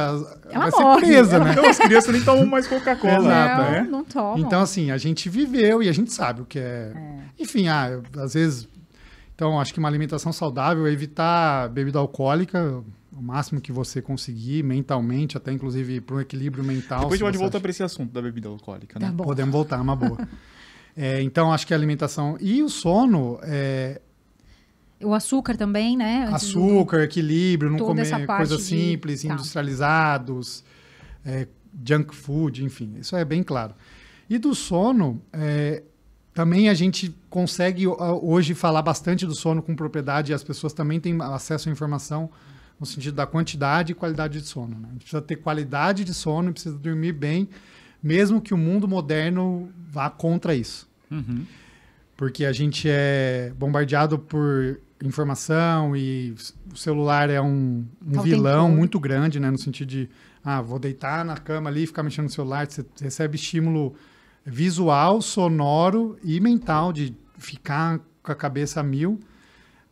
é uma vai presa, né? Então as crianças nem tomam mais Coca-Cola. Não, né? não tomam. Então, assim, a gente viveu e a gente sabe o que é, é. Enfim, ah, às vezes. Então, acho que uma alimentação saudável é evitar bebida alcoólica o máximo que você conseguir mentalmente, até inclusive para um equilíbrio mental. Depois a gente pode voltar para esse assunto da bebida alcoólica, né? Tá Podemos voltar, uma boa. é, então, acho que a alimentação e o sono é, o açúcar também, né? Antes açúcar, do... equilíbrio, não comer coisas de... simples, tá. industrializados, é, junk food, enfim, isso é bem claro. E do sono, é, também a gente consegue hoje falar bastante do sono com propriedade e as pessoas também têm acesso à informação no sentido da quantidade e qualidade de sono. Né? A gente precisa ter qualidade de sono, precisa dormir bem, mesmo que o mundo moderno vá contra isso. Uhum. Porque a gente é bombardeado por informação e o celular é um, um tá vilão muito grande, né? No sentido de, ah, vou deitar na cama ali e ficar mexendo no celular, você recebe estímulo visual, sonoro e mental, de ficar com a cabeça a mil.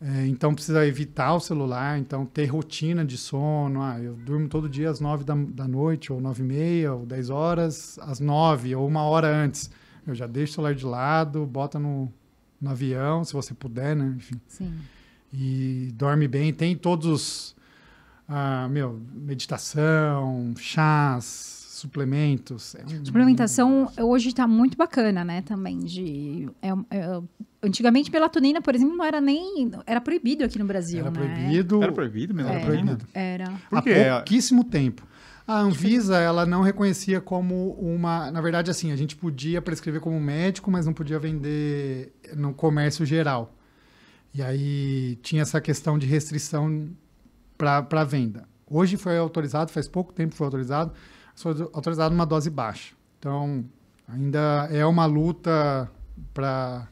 É, então precisa evitar o celular, então ter rotina de sono. Ah, eu durmo todo dia às nove da, da noite, ou nove e meia, ou dez horas, às nove, ou uma hora antes. Eu já deixo o celular de lado, bota no, no avião, se você puder, né? Enfim. Sim. E dorme bem. Tem todos, ah, meu, meditação, chás, suplementos. É um... Suplementação hoje está muito bacana, né? Também de é, é, antigamente melatonina, por exemplo, não era nem era proibido aqui no Brasil. Era né? proibido. Era proibido melatonina. Era. Proibido. era. quê? Há é pouquíssimo tempo. A tipo, Anvisa, ela não reconhecia como uma. Na verdade, assim, a gente podia prescrever como médico, mas não podia vender no comércio geral. E aí tinha essa questão de restrição para venda. Hoje foi autorizado, faz pouco tempo foi autorizado sou autorizado uma dose baixa. Então, ainda é uma luta para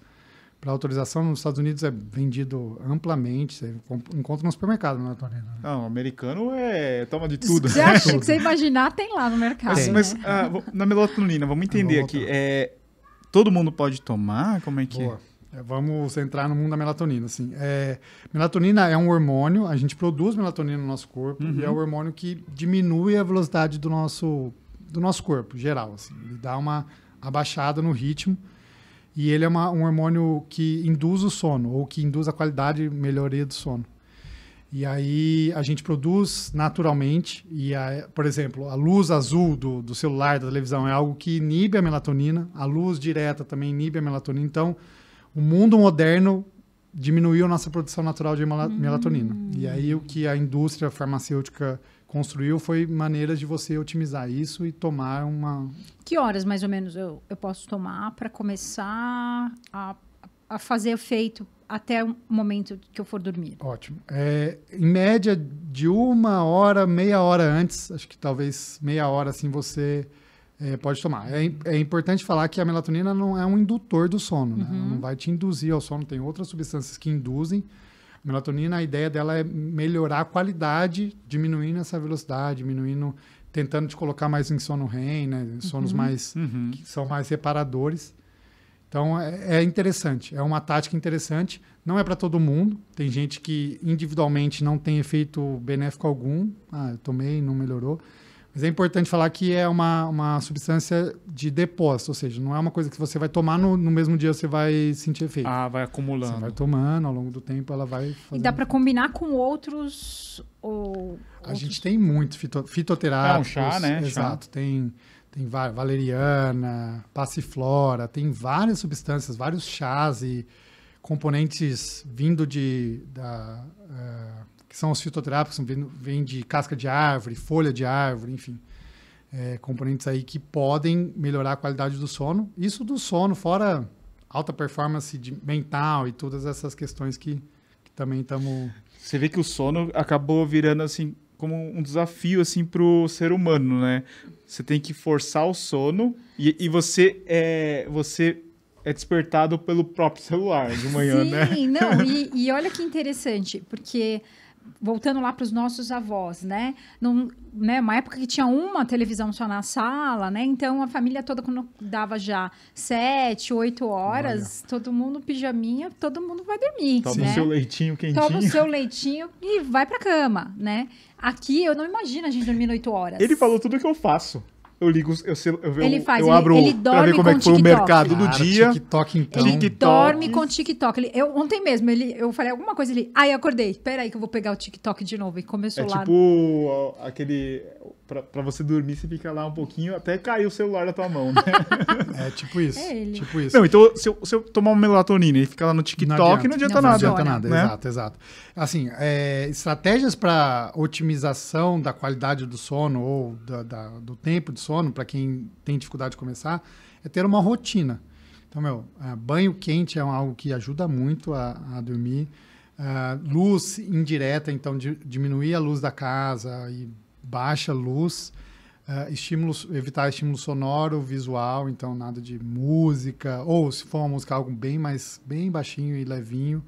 para autorização nos Estados Unidos é vendido amplamente, você encontra no supermercado, né, não é, Tonino? Não, americano é toma de tudo. Você acha que você imaginar tem lá no mercado. Mas, mas ah, na melatonina, vamos entender aqui, é, todo mundo pode tomar? Como é que... Boa. É, vamos entrar no mundo da melatonina, assim. É, melatonina é um hormônio, a gente produz melatonina no nosso corpo uhum. e é um uhum. hormônio que diminui a velocidade do nosso, do nosso corpo, geral, assim. Ele dá uma abaixada no ritmo e ele é uma, um hormônio que induz o sono ou que induz a qualidade e melhoria do sono. E aí a gente produz naturalmente e, a, por exemplo, a luz azul do, do celular, da televisão é algo que inibe a melatonina, a luz direta também inibe a melatonina, então o mundo moderno diminuiu a nossa produção natural de hum. melatonina. Hum. E aí o que a indústria farmacêutica construiu foi maneiras de você otimizar isso e tomar uma. Que horas mais ou menos eu, eu posso tomar para começar a, a fazer efeito até o momento que eu for dormir? Ótimo. É, em média de uma hora, meia hora antes, acho que talvez meia hora assim você é, pode tomar. É, é, importante falar que a melatonina não é um indutor do sono, né? uhum. não vai te induzir ao sono, tem outras substâncias que induzem. A melatonina, a ideia dela é melhorar a qualidade, diminuindo essa velocidade, diminuindo, tentando te colocar mais em sono REM, né? sonos uhum. mais uhum. que são mais reparadores. Então é, é interessante, é uma tática interessante. Não é para todo mundo. Tem gente que individualmente não tem efeito benéfico algum. Ah, eu tomei, não melhorou. Mas é importante falar que é uma, uma substância de depósito, ou seja, não é uma coisa que você vai tomar no, no mesmo dia você vai sentir efeito. Ah, vai acumulando. Você vai tomando, ao longo do tempo ela vai fazendo... E dá para combinar com outros... Ou, A outros... gente tem muito fito, fitoterápicos. É um chá, né? Exato, chá. tem... Tem valeriana, passiflora, tem várias substâncias, vários chás e componentes vindo de, da, uh, que são os fitoterápicos, vêm de casca de árvore, folha de árvore, enfim. É, componentes aí que podem melhorar a qualidade do sono. Isso do sono, fora alta performance mental e todas essas questões que, que também estamos. Você vê que o sono acabou virando assim como um desafio assim para o ser humano, né? Você tem que forçar o sono e, e você é você é despertado pelo próprio celular de manhã, Sim, né? Sim, não. E, e olha que interessante, porque voltando lá para os nossos avós, né? Num, né? Uma época que tinha uma televisão só na sala, né? Então a família toda quando dava já sete, oito horas, Olha. todo mundo pijaminha, todo mundo vai dormir. Toma né? o seu leitinho quentinho. Toma o seu leitinho e vai para cama, né? Aqui eu não imagino a gente dormir oito horas. Ele falou tudo que eu faço eu ligo, eu, eu, ele faz, eu, abro ele, ele pra ver como é que foi o mercado Cara, do dia. TikTok, então. Ele TikTok. dorme com TikTok. Ele, eu, ontem mesmo, ele, eu falei alguma coisa ali. Aí ah, acordei. Peraí que eu vou pegar o TikTok de novo. E começou é lá. tipo aquele para você dormir, você fica lá um pouquinho até cair o celular da tua mão, né? É tipo isso. É ele. Tipo isso. Não, então se eu, se eu tomar uma melatonina e ficar lá no TikTok, não adianta, não adianta não, nada. Não adianta nada, né? exato, exato. Assim, é, estratégias para otimização da qualidade do sono ou da, da, do tempo de sono, para quem tem dificuldade de começar, é ter uma rotina. Então, meu, é, banho quente é algo que ajuda muito a, a dormir. Uh, luz indireta, então diminuir a luz da casa e baixa luz, uh, estímulos, evitar estímulo sonoro, visual, então nada de música, ou se for uma música, algo bem mais, bem baixinho e levinho.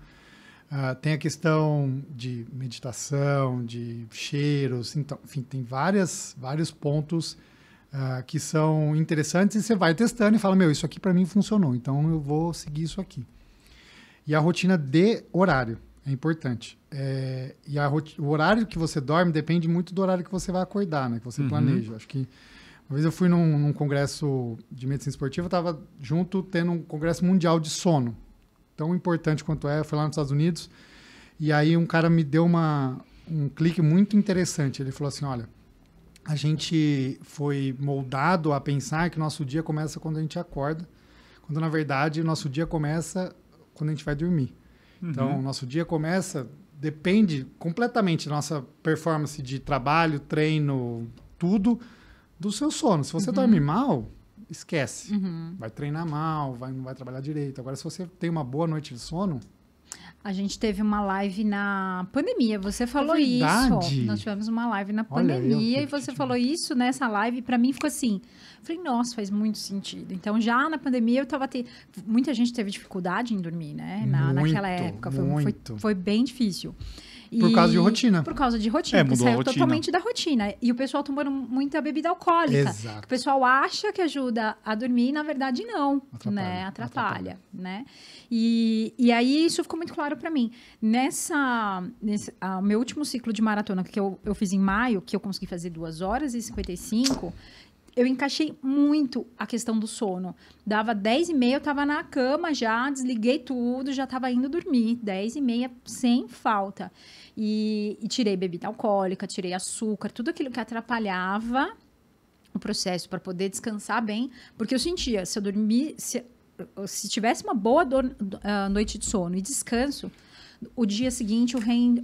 Uh, tem a questão de meditação, de cheiros, então, enfim, tem várias, vários pontos uh, que são interessantes e você vai testando e fala, meu, isso aqui para mim funcionou, então eu vou seguir isso aqui. E a rotina de horário. É importante. É, e a, o horário que você dorme depende muito do horário que você vai acordar, né? Que você uhum. planeja. Acho que uma vez eu fui num, num congresso de medicina esportiva, estava junto tendo um congresso mundial de sono. Tão importante quanto é, foi lá nos Estados Unidos. E aí um cara me deu uma, um clique muito interessante. Ele falou assim, olha, a gente foi moldado a pensar que nosso dia começa quando a gente acorda, quando na verdade nosso dia começa quando a gente vai dormir. Então, uhum. nosso dia começa, depende completamente da nossa performance de trabalho, treino, tudo, do seu sono. Se você uhum. dorme mal, esquece. Uhum. Vai treinar mal, vai, não vai trabalhar direito. Agora, se você tem uma boa noite de sono. A gente teve uma live na pandemia, você falou é isso. Nós tivemos uma live na pandemia eu, e você falou isso nessa né? live. Para mim ficou assim: Falei, nossa, faz muito sentido. Então, já na pandemia, eu estava tendo. Muita gente teve dificuldade em dormir, né? Na, muito, naquela época. Foi, foi, foi bem difícil. E por causa de rotina. Por causa de rotina. É, mudou rotina. totalmente da rotina. E o pessoal tomando muita bebida alcoólica. Exato. o pessoal acha que ajuda a dormir, e na verdade não. Atrapalha. Né? Atrapalha, Atrapalha. né? E, e aí isso ficou muito claro para mim. Nessa. Nesse, ah, meu último ciclo de maratona que eu, eu fiz em maio, que eu consegui fazer 2 horas e 55, eu encaixei muito a questão do sono. Dava 10 e meia, eu tava na cama já, desliguei tudo, já tava indo dormir. 10 e meia, sem falta. E, e tirei bebida alcoólica, tirei açúcar, tudo aquilo que atrapalhava o processo para poder descansar bem, porque eu sentia, se eu dormir, se, se tivesse uma boa uh, noite de sono e descanso, o dia seguinte o,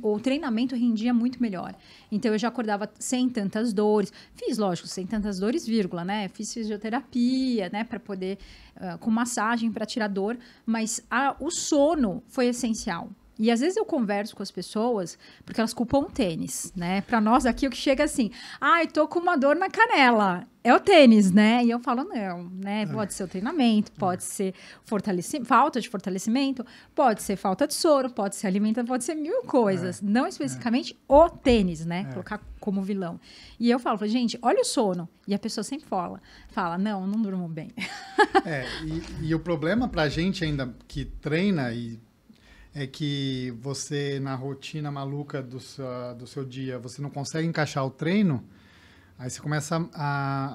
o treinamento rendia muito melhor. Então eu já acordava sem tantas dores. Fiz, lógico, sem tantas dores, vírgula, né? Fiz fisioterapia, né, para poder uh, com massagem para tirar dor, mas a, o sono foi essencial. E às vezes eu converso com as pessoas, porque elas culpam o tênis, né? Para nós aqui o que chega é assim: "Ai, ah, tô com uma dor na canela". É o tênis, né? E eu falo: "Não, né? É. Pode ser o treinamento, pode é. ser falta de fortalecimento, pode ser falta de soro, pode ser alimentação, pode ser mil coisas, é. não especificamente é. o tênis, né? É. Colocar como vilão. E eu falo, gente, olha o sono. E a pessoa sempre fala, fala, não, não durmo bem. é, e, e o problema pra gente ainda que treina e é que você, na rotina maluca do seu, do seu dia, você não consegue encaixar o treino, aí você começa a,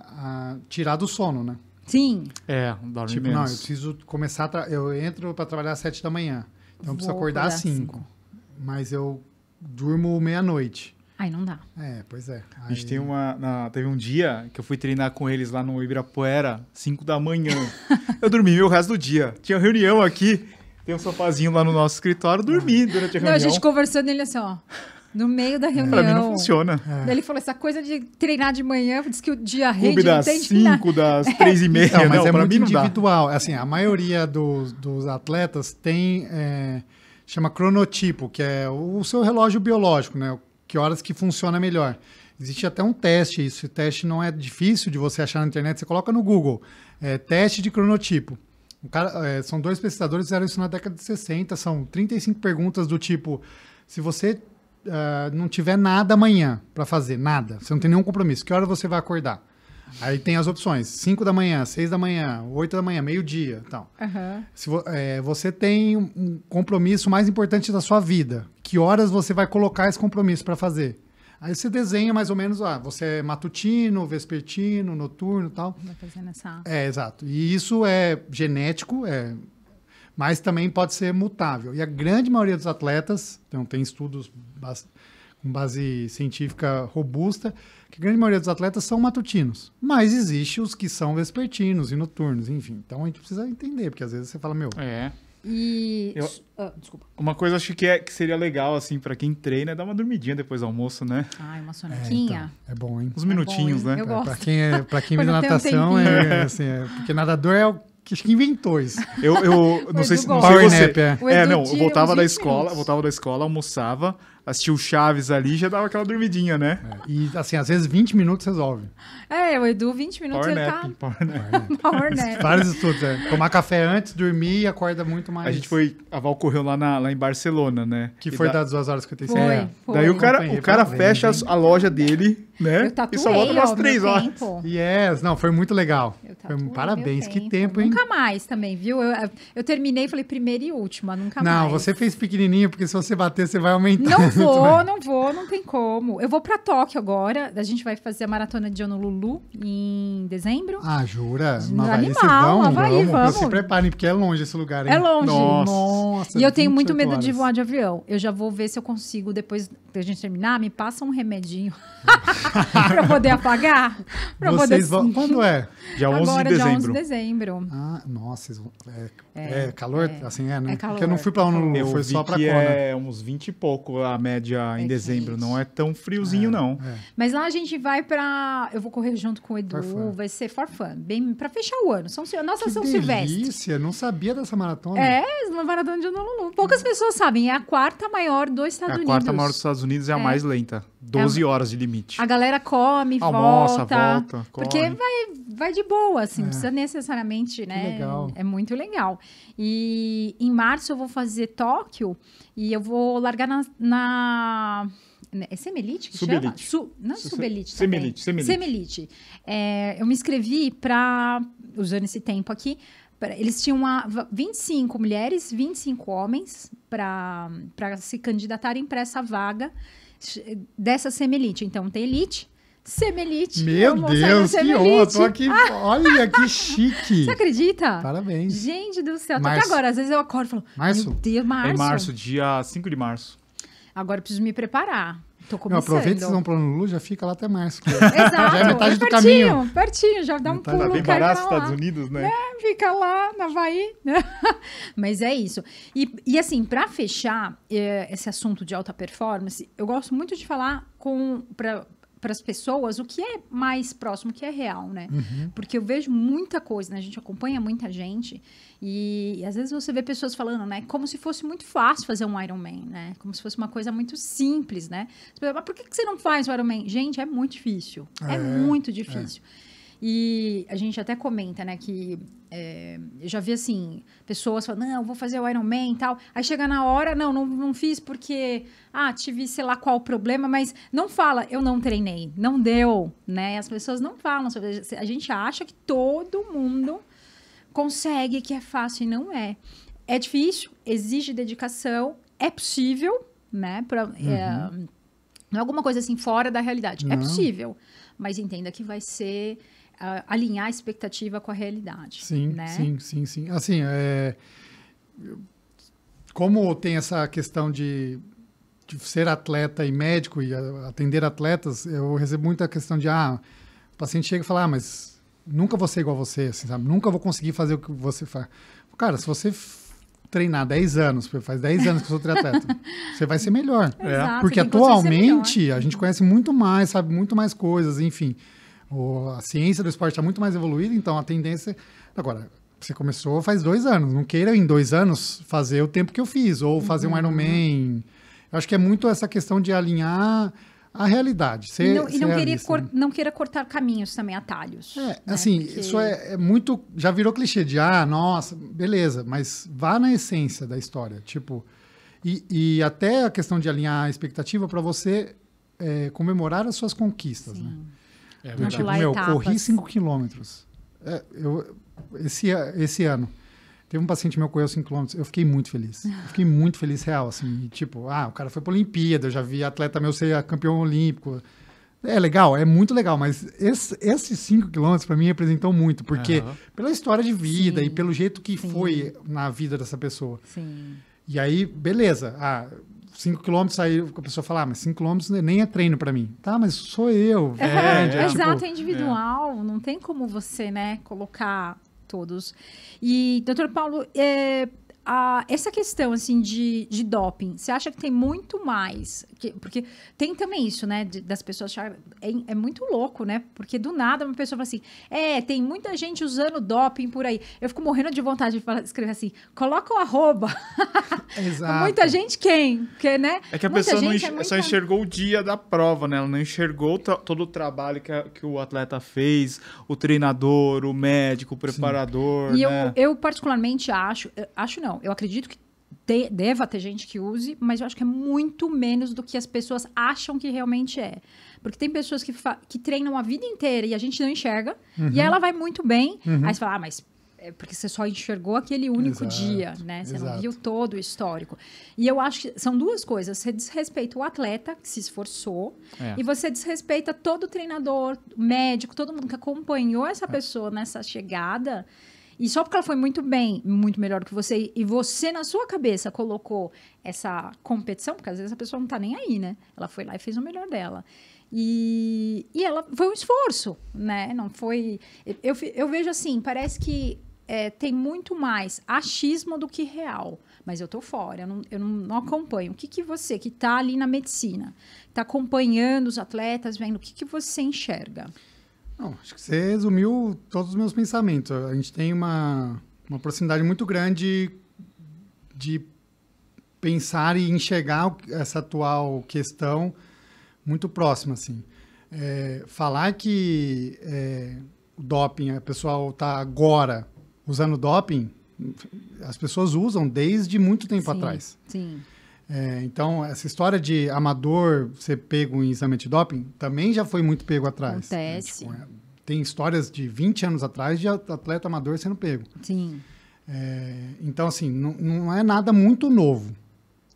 a tirar do sono, né? Sim. É, dorme Tipo, menos. não, eu preciso começar, eu entro para trabalhar às sete da manhã, então eu preciso acordar às cinco, cinco, mas eu durmo meia-noite. Aí não dá. É, pois é. Aí... A gente tem uma. Na, teve um dia que eu fui treinar com eles lá no Ibirapuera, 5 da manhã. eu dormi o resto do dia. Tinha reunião aqui. Tem um sofazinho lá no nosso escritório, dormindo durante a reunião. Não, a gente conversando ele assim, ó. No meio da reunião. É, pra mim não funciona. É. Ele falou, essa coisa de treinar de manhã, diz que o dia rende, Clube das 5, das 3 é. e meia. Não, mas não, é muito individual. Dá. É assim, a maioria dos, dos atletas tem, é, chama cronotipo, que é o seu relógio biológico, né? Que horas que funciona melhor. Existe até um teste, isso. O teste não é difícil de você achar na internet, você coloca no Google. É, teste de cronotipo. Um cara, é, são dois pesquisadores que fizeram isso na década de 60. São 35 perguntas do tipo: se você uh, não tiver nada amanhã para fazer, nada, você não tem nenhum compromisso, que hora você vai acordar? Aí tem as opções: 5 da manhã, 6 da manhã, 8 da manhã, meio-dia. Então, uhum. se vo, é, você tem um compromisso mais importante da sua vida, que horas você vai colocar esse compromisso para fazer? Aí você desenha mais ou menos, ah, você é matutino, vespertino, noturno tal. Vai fazendo essa... É, exato. E isso é genético, é, mas também pode ser mutável. E a grande maioria dos atletas, então tem estudos com base científica robusta, que a grande maioria dos atletas são matutinos. Mas existe os que são vespertinos e noturnos, enfim. Então a gente precisa entender, porque às vezes você fala, meu... É... E. Eu, ah, desculpa. Uma coisa acho que, é, que seria legal, assim, para quem treina, é dar uma dormidinha depois do almoço, né? Ai, uma é, sonequinha. É, então, é bom, hein? Uns minutinhos, é né? bom, né? Eu é, pra, gosto. É- pra quem, é, quem me natação, um é, assim, é, porque nadador é o que acho que inventou isso. Eu, eu não, sei, não sei se não sei você. Nap, é. é, não, eu voltava da escola, voltava da escola, almoçava, assistiu Chaves ali, já dava aquela dormidinha, né? É. E assim, às vezes 20 minutos resolve. É, o Edu, 20 minutos Power ele nap, tá... Power nap. Power nap. Vários estudos, é. Tomar café antes, dormir e acorda muito mais. A gente foi... A Val correu lá, na, lá em Barcelona, né? Que e foi da... das 2 horas que eu Foi, é. foi. Daí o cara, o cara fecha a loja dele, né? Eu tatuei, e só volta umas 3 horas. Tempo. Yes. Não, foi muito legal. Eu foi... Parabéns, que tempo, tempo hein? Nunca mais também, viu? Eu, eu terminei e falei primeira e última, nunca Não, mais. Não, você fez pequenininho, porque se você bater, você vai aumentar. Não vou, não vou, não tem como. Eu vou para Tóquio agora. A gente vai fazer a maratona de Honolulu em dezembro. Ah, jura? No Havaí, Animal, vão, Havaí, vamos. Se preparem, porque é longe esse lugar, hein? É longe. Nossa. Nossa e eu tenho muito medo horas. de voar de avião. Eu já vou ver se eu consigo, depois que a gente terminar, me passa um remedinho para poder apagar. Pra Vocês poder... vão... Quando é? Dia 11 agora, de dezembro. Dia 11 de dezembro. Ah, nossa. É, é, é calor? É, assim, é, né? É calor. Porque eu não fui para é Honolulu, foi só para Kona. É uns 20 e pouco a média em é dezembro. Não é tão friozinho, é, não. É. Mas lá a gente vai para. Eu vou correr junto com o Edu, for vai ser for fun, bem para fechar o ano. São, nossa que São Silvestre. Delícia, não sabia dessa maratona. É, uma maratona de Honolulu. Poucas hum. pessoas sabem, é a quarta maior dos Estados Unidos. A quarta maior dos Estados Unidos é a mais lenta. 12 horas de limite. A galera come, Almoça, volta. volta porque vai, vai de boa, assim, não é. precisa necessariamente, né? Que legal. É muito legal. E em março eu vou fazer Tóquio e eu vou largar na, na né, é semelite que subelite. chama? Su, não é subelite também. Semelite, semelite. semelite. É, eu me inscrevi para, usando esse tempo aqui, pra, eles tinham a, 25 mulheres, 25 homens para se candidatarem para essa vaga dessa semelite. Então, tem elite, Semelite. Meu Deus, que honra. aqui. Olha que chique. Você acredita? Parabéns. Gente do céu. Março. Até agora, às vezes eu acordo e falo. Março? Meu Deus, março. É março, dia 5 de março. Agora eu preciso me preparar. Tô começando. Não, aproveita se não um plano Lula, já fica lá até mais Exato. Já é, é metade é pertinho, do caminho. Pertinho, já dá um pulo. Tá bem barato nos Estados Unidos, né? É, fica lá na Havaí. Né? Mas é isso. E, e assim, para fechar é, esse assunto de alta performance, eu gosto muito de falar com... Pra, para as pessoas o que é mais próximo, o que é real, né? Uhum. Porque eu vejo muita coisa, né? A gente acompanha muita gente e às vezes você vê pessoas falando, né? Como se fosse muito fácil fazer um Iron Man, né? Como se fosse uma coisa muito simples, né? Mas por que, que você não faz o Iron Man? Gente, é muito difícil. É, é muito é. difícil. É. E a gente até comenta, né, que é, eu já vi assim, pessoas falando, não, vou fazer o Iron Man e tal. Aí chega na hora, não, não, não fiz porque, ah, tive sei lá qual problema, mas não fala, eu não treinei, não deu, né? As pessoas não falam sobre. A gente acha que todo mundo consegue, que é fácil e não é. É difícil, exige dedicação, é possível, né? Pra, é, uhum. é, é alguma coisa assim fora da realidade. É não. É possível, mas entenda que vai ser alinhar a expectativa com a realidade. Sim, né? sim, sim, sim. Assim, é, como tem essa questão de, de ser atleta e médico e atender atletas, eu recebo muita questão de, ah, o paciente chega e fala, ah, mas nunca vou ser igual a você, assim, sabe? Nunca vou conseguir fazer o que você faz. Cara, se você treinar 10 anos, faz 10 anos que eu sou triatleta, você vai ser melhor. É. Porque atualmente ser melhor. a gente conhece muito mais, sabe muito mais coisas, enfim a ciência do esporte está muito mais evoluída, então a tendência. Agora, você começou faz dois anos. Não queira em dois anos fazer o tempo que eu fiz, ou fazer uhum. um Ironman. Eu acho que é muito essa questão de alinhar a realidade. Ser, e não, ser e não, cor, né? não queira cortar caminhos também, atalhos. É, né? assim, Porque... isso é, é, muito. Já virou clichê de, ah, nossa, beleza, mas vá na essência da história. Tipo, e, e até a questão de alinhar a expectativa para você é, comemorar as suas conquistas, né? Sim. né? É Tipo, meu, etapas. corri 5 quilômetros. É, eu, esse, esse ano. Teve um paciente meu que correu 5 km, eu fiquei muito feliz. Eu fiquei muito feliz, real, assim. tipo, ah, o cara foi para Olimpíada, eu já vi atleta meu ser campeão olímpico. É legal, é muito legal, mas esse, esses 5 km para mim representam muito, porque uhum. pela história de vida Sim. e pelo jeito que Sim. foi na vida dessa pessoa. Sim. E aí, beleza. Ah, 5 km aí a pessoa fala, ah, mas 5 km nem é treino para mim. Tá, mas sou eu, é, É, tipo, é, exato, tipo, é individual, não tem como você, né, colocar todos. E, doutor Paulo, é, a, essa questão assim de, de doping, você acha que tem muito mais? Que, porque tem também isso, né? De, das pessoas acharem. É, é, muito louco, né? Porque do nada uma pessoa fala assim: é, tem muita gente usando doping por aí. Eu fico morrendo de vontade de falar, escrever assim: coloca o arroba. Exato. muita gente quem? Porque, né? É que a pessoa não enx é muita... só enxergou o dia da prova, né? Ela não enxergou todo o trabalho que, a, que o atleta fez, o treinador, o médico, o preparador. E né? eu, eu, particularmente, acho. Acho não não. Eu acredito que de, deva ter gente que use, mas eu acho que é muito menos do que as pessoas acham que realmente é. Porque tem pessoas que, que treinam a vida inteira e a gente não enxerga, uhum. e ela vai muito bem. Uhum. Aí você fala, ah, mas é porque você só enxergou aquele único exato, dia, né? Você exato. não viu todo o histórico. E eu acho que são duas coisas. Você desrespeita o atleta, que se esforçou, é. e você desrespeita todo o treinador, médico, todo mundo que acompanhou essa é. pessoa nessa chegada. E só porque ela foi muito bem, muito melhor que você, e você na sua cabeça colocou essa competição, porque às vezes a pessoa não tá nem aí, né? Ela foi lá e fez o melhor dela. E, e ela foi um esforço, né? Não foi. Eu, eu vejo assim, parece que é, tem muito mais achismo do que real. Mas eu tô fora, eu não, eu não, acompanho. O que, que você que tá ali na medicina, tá acompanhando os atletas, vendo o que, que você enxerga? Não, acho que você resumiu todos os meus pensamentos. A gente tem uma, uma proximidade muito grande de pensar e enxergar essa atual questão muito próxima, assim. É, falar que é, o doping, a pessoa está agora usando doping, as pessoas usam desde muito tempo sim, atrás. Sim. É, então, essa história de amador ser pego em exame de doping também já foi muito pego atrás. Né? Acontece. Né? Tipo, é, tem histórias de 20 anos atrás de atleta amador sendo pego. Sim. É, então, assim, não, não é nada muito novo.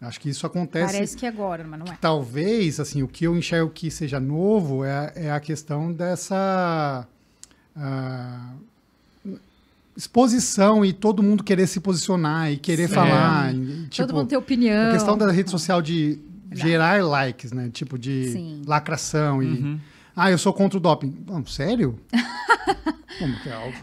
Acho que isso acontece. Parece que agora, mas não é. Talvez, assim, o que eu enxergo que seja novo é, é a questão dessa. Uh, exposição e todo mundo querer se posicionar e querer Sim. falar. É. E, tipo, todo mundo ter opinião. A questão da rede social de Verdade. gerar likes, né? Tipo de Sim. lacração e. Uhum. Ah, eu sou contra o doping. bom sério? É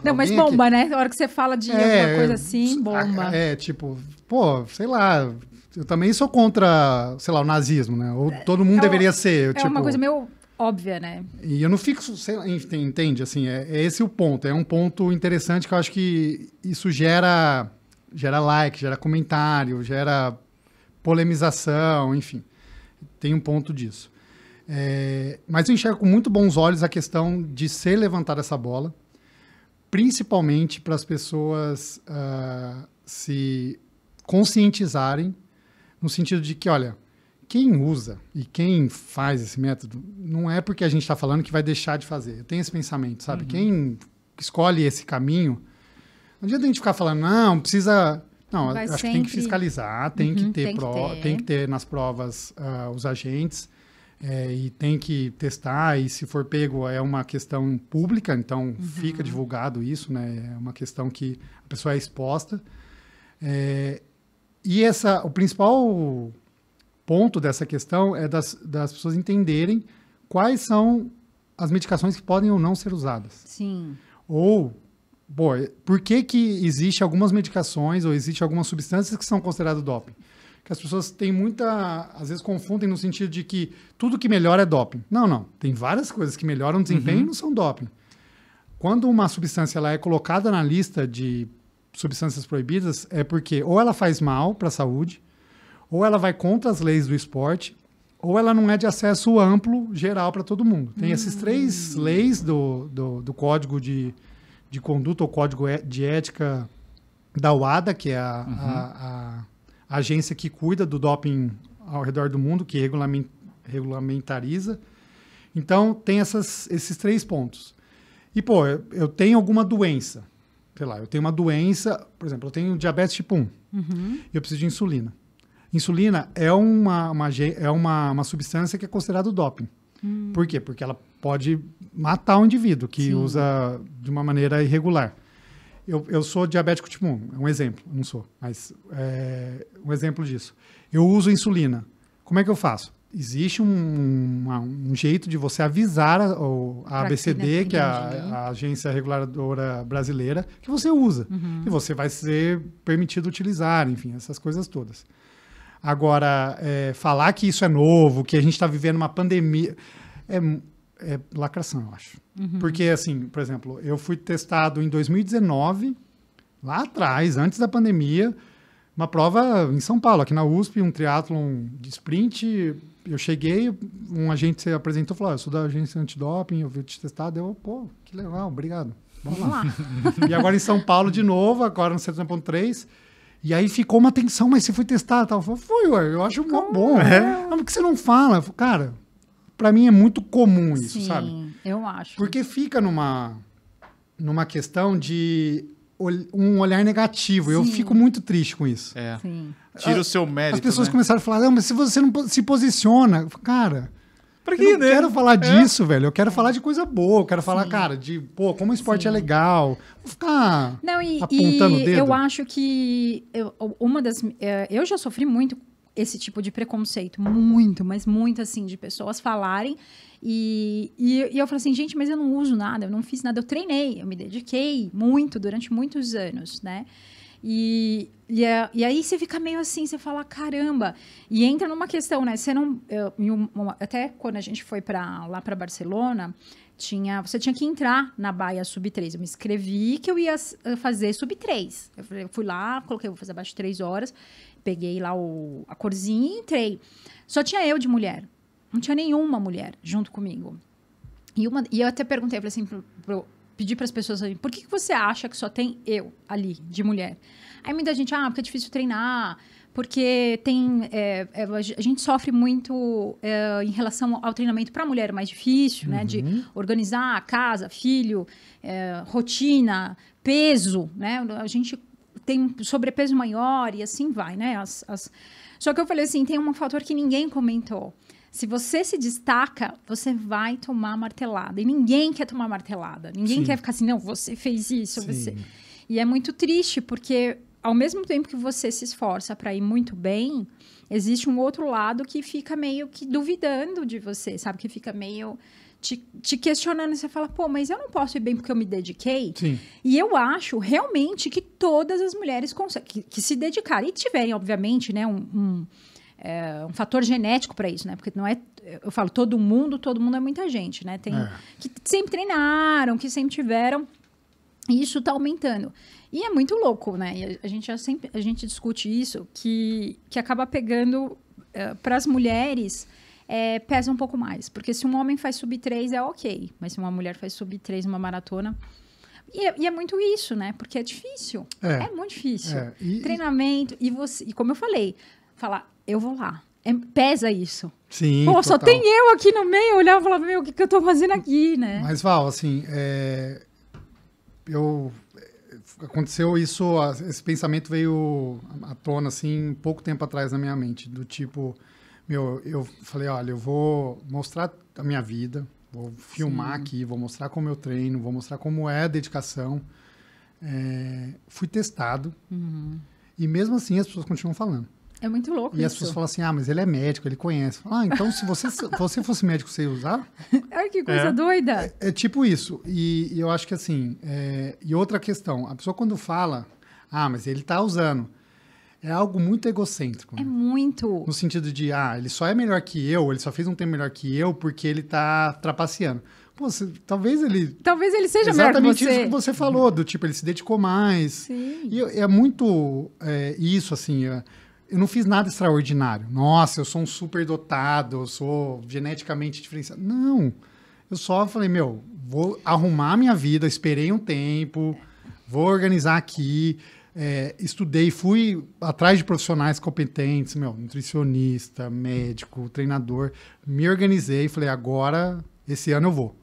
não, mas bomba, aqui? né? A hora que você fala de é, alguma coisa assim, ah, bomba. É, tipo, pô, sei lá. Eu também sou contra, sei lá, o nazismo, né? Ou é, todo mundo é, deveria ser. Eu, é tipo... uma coisa meio óbvia, né? E eu não fico, sei lá, entende? Assim, é, é esse o ponto. É um ponto interessante que eu acho que isso gera, gera like, gera comentário, gera polemização, enfim. Tem um ponto disso. É, mas eu enxergo com muito bons olhos a questão de ser levantada essa bola, principalmente para as pessoas uh, se conscientizarem, no sentido de que, olha, quem usa e quem faz esse método, não é porque a gente está falando que vai deixar de fazer. Eu tenho esse pensamento, sabe? Uhum. Quem escolhe esse caminho, não adianta a gente ficar falando, não, precisa. Não, vai acho sempre... que tem que fiscalizar, tem uhum, que ter tem, pro... que ter. tem que ter nas provas uh, os agentes. É, e tem que testar, e se for pego é uma questão pública, então uhum. fica divulgado isso, né? É uma questão que a pessoa é exposta. É, e essa, o principal ponto dessa questão é das, das pessoas entenderem quais são as medicações que podem ou não ser usadas. Sim. Ou, bom, por que que existe algumas medicações ou existe algumas substâncias que são consideradas doping? Que as pessoas têm muita, às vezes confundem no sentido de que tudo que melhora é doping. Não, não. Tem várias coisas que melhoram o desempenho uhum. e não são doping. Quando uma substância ela é colocada na lista de substâncias proibidas, é porque ou ela faz mal para a saúde, ou ela vai contra as leis do esporte, ou ela não é de acesso amplo, geral para todo mundo. Tem hum. essas três leis do, do, do, Código de, de Conduta ou Código é, de Ética da UADA, que é a, uhum. a, a, agência que cuida do doping ao redor do mundo, que regulament, regulamentariza. Então, tem essas, esses três pontos. E, pô, eu, eu tenho alguma doença. Sei lá, eu tenho uma doença, por exemplo, eu tenho diabetes tipo 1. Uhum. Eu preciso de insulina. Insulina é uma, uma é uma, uma, substância que é considerada doping. Hum. Por quê? Porque ela pode matar o um indivíduo que Sim. usa de uma maneira irregular. Eu, eu sou diabético tipo 1, é um exemplo, não sou, mas é um exemplo disso. Eu uso insulina. Como é que eu faço? Existe um, um jeito de você avisar a, a ABCD, que é a, a, Agência Reguladora Brasileira, que você usa. Uhum. E você vai ser permitido utilizar, enfim, essas coisas todas. Agora, é, falar que isso é novo, que a gente está vivendo uma pandemia, é, é lacração, eu acho. Uhum. Porque, assim, por exemplo, eu fui testado em 2019, lá atrás, antes da pandemia, uma prova em São Paulo, aqui na USP, um triatlon de sprint. Eu cheguei, um agente se apresentou e falou: ah, Eu sou da agência antidoping, eu vi te testar. Deu, pô, que legal, obrigado. Vamos lá. e agora em São Paulo de novo, agora no 7.3 e aí ficou uma tensão, mas você foi testar tal. Falei, foi, ué, eu acho Como bom. É? Mas por que você não fala? Falei, cara, para mim é muito comum isso, Sim, sabe? eu acho. Porque fica numa, numa questão de um olhar negativo. Sim. Eu fico muito triste com isso. É. é. Sim. Tira o seu mérito. As pessoas né? começaram a falar, não, mas se você não se posiciona, cara. Pra quê, eu não né? quero falar é. disso, velho. Eu quero falar de coisa boa. Eu quero falar, cara, de, pô, como o esporte é Sim. é legal. Vou ficar não, e, apontando e o dedo. Eu acho que eu, uma das... É, eu já sofri muito esse tipo de preconceito. Muito, mas muito, assim, de pessoas falarem. E, e, e eu falo assim, gente, mas eu não uso nada. Eu não fiz nada. Eu treinei, eu me dediquei muito durante muitos anos, né? E, e, é, e, aí você fica meio assim, você fala, caramba. E entra numa questão, né? Você não. Eu, eu, até quando a gente foi para lá para Barcelona, tinha, você tinha que entrar na baia sub 3. Eu me inscrevi que eu ia eh, fazer sub 3. Eu fui lá, coloquei, vou fazer abaixo de 3 horas, peguei lá o, a corzinha e entrei. Só tinha eu de mulher. Não tinha nenhuma mulher junto comigo. E, uma, e eu até perguntei, falei assim, pro, pro, Pedir para as pessoas ali, por que, que você acha que só tem eu ali, de mulher? Aí muita gente, ah, porque é difícil treinar, porque tem é, é, a gente sofre muito é, em relação ao treinamento para mulher mais difícil, uhum. né, de uhum. organizar casa, filho, é, rotina, peso, né, a gente tem um sobrepeso maior e assim vai, né, as, as... só que eu falei assim, tem um fator que ninguém comentou, se você se destaca, você vai tomar martelada. E ninguém quer tomar martelada. Ninguém Sim. quer ficar assim, não, você fez isso, você. E é muito triste, porque ao mesmo tempo que você se esforça para ir muito bem, existe um outro lado que fica meio que duvidando de você, sabe? Que fica meio te, te questionando. Você fala, pô, mas eu não posso ir bem porque eu me dediquei. Sim. E eu acho realmente que todas as mulheres que, que, se dedicarem e tiverem, obviamente, né, um, um é, um fator genético para isso, né? Porque não é, eu falo todo mundo, todo mundo é muita gente, né? Tem é. que sempre treinaram, que sempre tiveram, e isso está aumentando. E é muito louco, né? E a gente já sempre a gente discute isso que que acaba pegando eh, para as mulheres é, pesa um pouco mais, porque se um homem faz sub 3 é ok, mas se uma mulher faz sub 3 uma maratona e é, e é, muito isso, né? Porque é difícil. É, é muito difícil. É. E, Treinamento. E você, e como eu falei, falar, eu vou lá. É, pesa isso. Sim. Pô, só tem eu aqui no meio, eu olhava e falava, meu, o que, que eu tô fazendo aqui, né? Mas, Val, assim, é... eu aconteceu isso, esse pensamento veio à tona assim pouco tempo atrás na minha mente, do tipo, meu, eu falei, olha, eu vou mostrar a minha vida, vou filmar Sim. aqui, vou mostrar como eu treino, vou mostrar como é a dedicação. É, fui testado uhum. e mesmo assim as pessoas continuam falando. É muito louco. E isso. as pessoas falam assim: ah, mas ele é médico, ele conhece. Ah, então se você, você fosse médico, você ia usar? Olha que coisa é. doida. É, é, tipo isso. E, e, eu acho que assim. É, e outra questão: a pessoa quando fala, ah, mas ele tá usando. É algo muito egocêntrico. É né? muito. No sentido de, ah, ele só é melhor que eu, ele só fez um tempo melhor que eu porque ele tá trapaceando. Pô, você, talvez ele. Talvez ele seja exatamente melhor que você. isso que você falou, do tipo, ele se dedicou mais. Sim. E é muito é, isso, assim. É, eu não fiz nada extraordinário. Nossa, eu sou um super dotado, eu sou geneticamente diferenciado. Não. Eu só falei, meu, vou arrumar minha vida, esperei um tempo, vou organizar aqui. É, estudei, fui atrás de profissionais competentes, meu, nutricionista, médico, treinador. Me organizei e falei, agora, esse ano eu vou.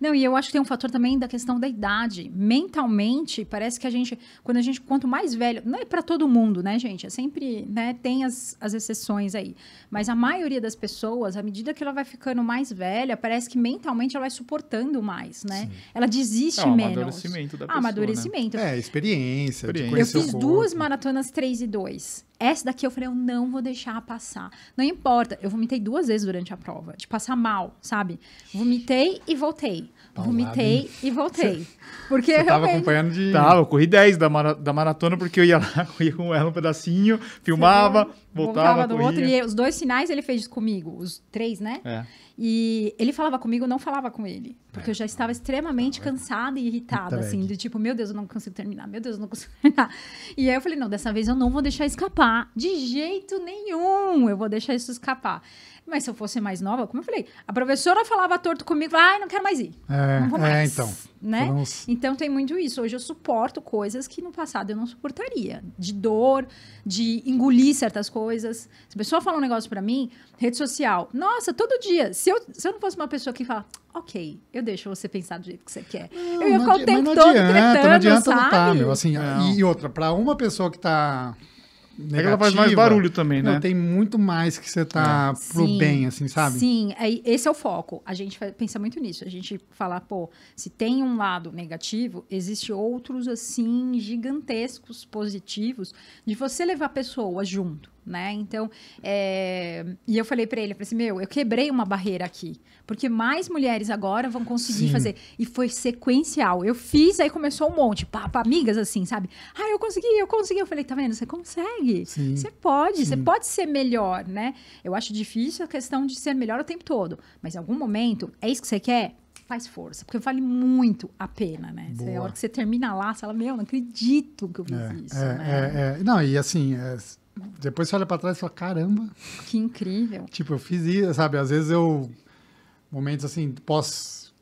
Não, e eu acho que tem um fator também da questão da idade. Mentalmente, parece que a gente, quando a gente, quanto mais velho, não é para todo mundo, né, gente? É sempre, né, tem as, as exceções aí. Mas a maioria das pessoas, à medida que ela vai ficando mais velha, parece que mentalmente ela vai suportando mais, né? Sim. Ela desiste é, menos. Amadurecimento da ah, pessoa. Né? Amadurecimento. Né? É, experiência. experiência. Eu fiz duas maratonas 3 e 2. Essa daqui eu falei, eu não vou deixar passar. Não importa, eu vomitei duas vezes durante a prova, de passar mal, sabe? Vomitei e voltei. Vomitei e voltei. porque Você tava acompanhando de... Tava, eu corri 10 da, mara, da maratona, porque eu ia lá, corria com ela um pedacinho, filmava, Você voltava, voltava do outro. E os dois finais ele fez comigo, os três, né? É. E ele falava comigo, eu não falava com ele. Porque eu já é, estava extremamente cansada e irritada, assim, de tipo, meu Deus, eu não consigo terminar, meu Deus, eu não consigo terminar. E aí eu falei, não, dessa vez eu não vou deixar escapar, de jeito nenhum eu vou deixar isso escapar. Mas se eu fosse mais nova, como eu falei, a professora falava torto comigo, ai, ah, não quero mais ir. É, não vou é, mais. É, então. Né? Vamos... Então tem muito isso. Hoje eu suporto coisas que no passado eu não suportaria. De dor, de engolir certas coisas. Se a pessoa fala um negócio para mim, rede social, nossa, todo dia. Se eu, se eu não fosse uma pessoa que fala, ok, eu deixo você pensar do jeito que você quer. Não, ah, eu ia ficar o tempo não adianta, não adianta tá, sabe? lutar, meu. Assim, não. E outra, para uma pessoa que tá negativa. É que ela faz mais barulho também, né? Não, tem muito mais que você tá é. pro sim, bem, assim, sabe? Sim, esse é o foco. A gente pensa muito nisso. A gente fala, pô, se tem um lado negativo, existe outros, assim, gigantescos positivos de você levar pessoas junto né? Então, é... e eu falei para ele, eu falei assim, meu, eu quebrei uma barreira aqui, porque mais mulheres agora vão conseguir Sim. fazer. E foi sequencial. Eu fiz, aí começou um monte, papo, amigas assim, sabe? Ah, eu consegui, eu consegui. Eu falei, tá vendo? Você consegue. Sim. Você pode, Sim. você pode ser melhor, né? Eu acho difícil a questão de ser melhor o tempo todo, mas em algum momento, é isso que você quer? faz força, porque vale muito a pena, né? Você, a hora que você termina lá, você fala, meu, não acredito que eu fiz é, isso. É, né? é, é. não, e assim, é, depois você olha para trás e fala, caramba. Que incrível. Tipo, eu fiz isso, sabe? Às vezes eu. Momentos assim, pós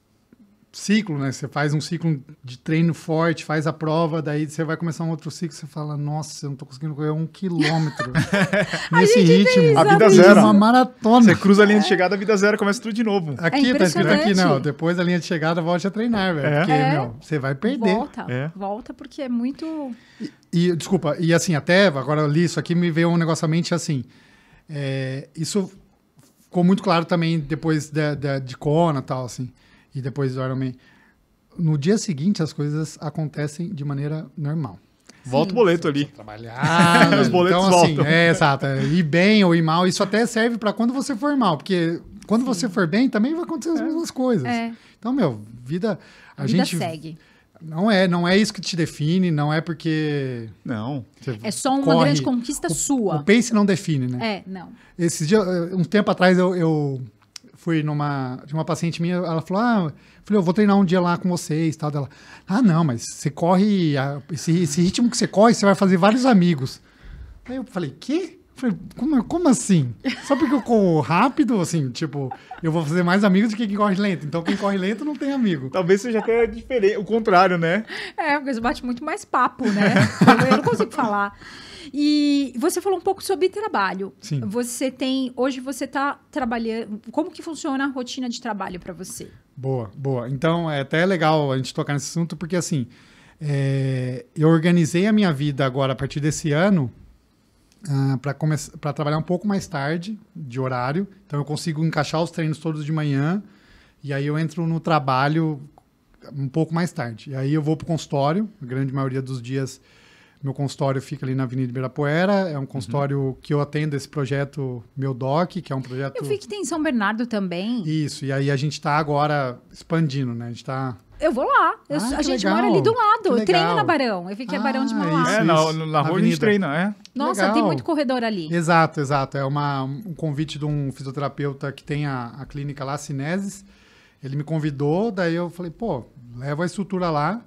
ciclo, né? Você faz um ciclo de treino forte, faz a prova, daí você vai começar um outro ciclo, você fala, nossa, eu não tô conseguindo correr um quilômetro nesse ritmo. A vida isso. zero. Uma maratona. Você cruza a linha de é. chegada, a vida zero começa tudo de novo. Aqui, é tá escrito aqui, não. Depois da linha de chegada, volte a treinar, velho. É. Porque, é. meu, você vai perder. Volta, é. volta, porque é muito... E, e, desculpa, e assim, até agora eu li isso aqui, me veio um negócio à mente assim, é, isso ficou muito claro também depois de, de, de Kona e tal, assim e depois do Iron Man. No dia seguinte, as coisas acontecem de maneira normal. Volta Sim, o boleto ali. Trabalhar. Os boletos então, assim, voltam. é, exato. É, ir bem ou ir mal, isso até serve para quando você for mal, porque quando Sim. você for bem, também vai acontecer as é. mesmas coisas. É. Então, meu, vida. A, a vida gente segue. Não é, não é isso que te define, não é porque. Não. É só uma corre. grande conquista o, sua. O pense não define, né? É, não. Esse dia, eh, um tempo atrás, eu, eu fui numa. De uma paciente minha, ela falou: Ah, eu falei, eu vou treinar um dia lá com vocês tal. Ela, ah, não, mas você corre. esse, esse, ritmo que você corre, você vai fazer vários amigos. Aí eu falei, quê? falei, como, como assim? Só porque eu corro rápido, assim, tipo, eu vou fazer mais amigos do que quem corre lento. Então quem corre lento não tem amigo. Talvez seja até diferente, o contrário, né? É, porque você bate muito mais papo, né? Eu não consigo falar. E você falou um pouco sobre trabalho. Sim. Você tem. Hoje você está trabalhando. Como que funciona a rotina de trabalho para você? Boa, boa. Então é até legal a gente tocar nesse assunto, porque assim. É, eu organizei a minha vida agora a partir desse ano uh, ah, para trabalhar um pouco mais tarde de horário. Então eu consigo encaixar os treinos todos de manhã e aí eu entro no trabalho um pouco mais tarde. E aí eu vou para o consultório, a grande maioria dos dias meu consultório fica ali na Avenida Ibirapuera, é um uhum. consultório uhum. que eu atendo esse projeto Meu Doc, que é um projeto... Eu vi que tem em São Bernardo também. Isso, e aí a gente tá agora expandindo, né? A gente tá... eu vou lá. Eu, ah, a gente legal. mora ali do lado. Eu treino na Barão. Eu fiquei ah, Barão de ah, Mauá. É, na, na rua a gente treina, é. Nossa, legal. tem muito corredor ali. Exato, exato. É uma, um convite de um fisioterapeuta que tem a, a clínica lá, Cineses. Ele me convidou, daí eu falei, pô, leva a estrutura lá.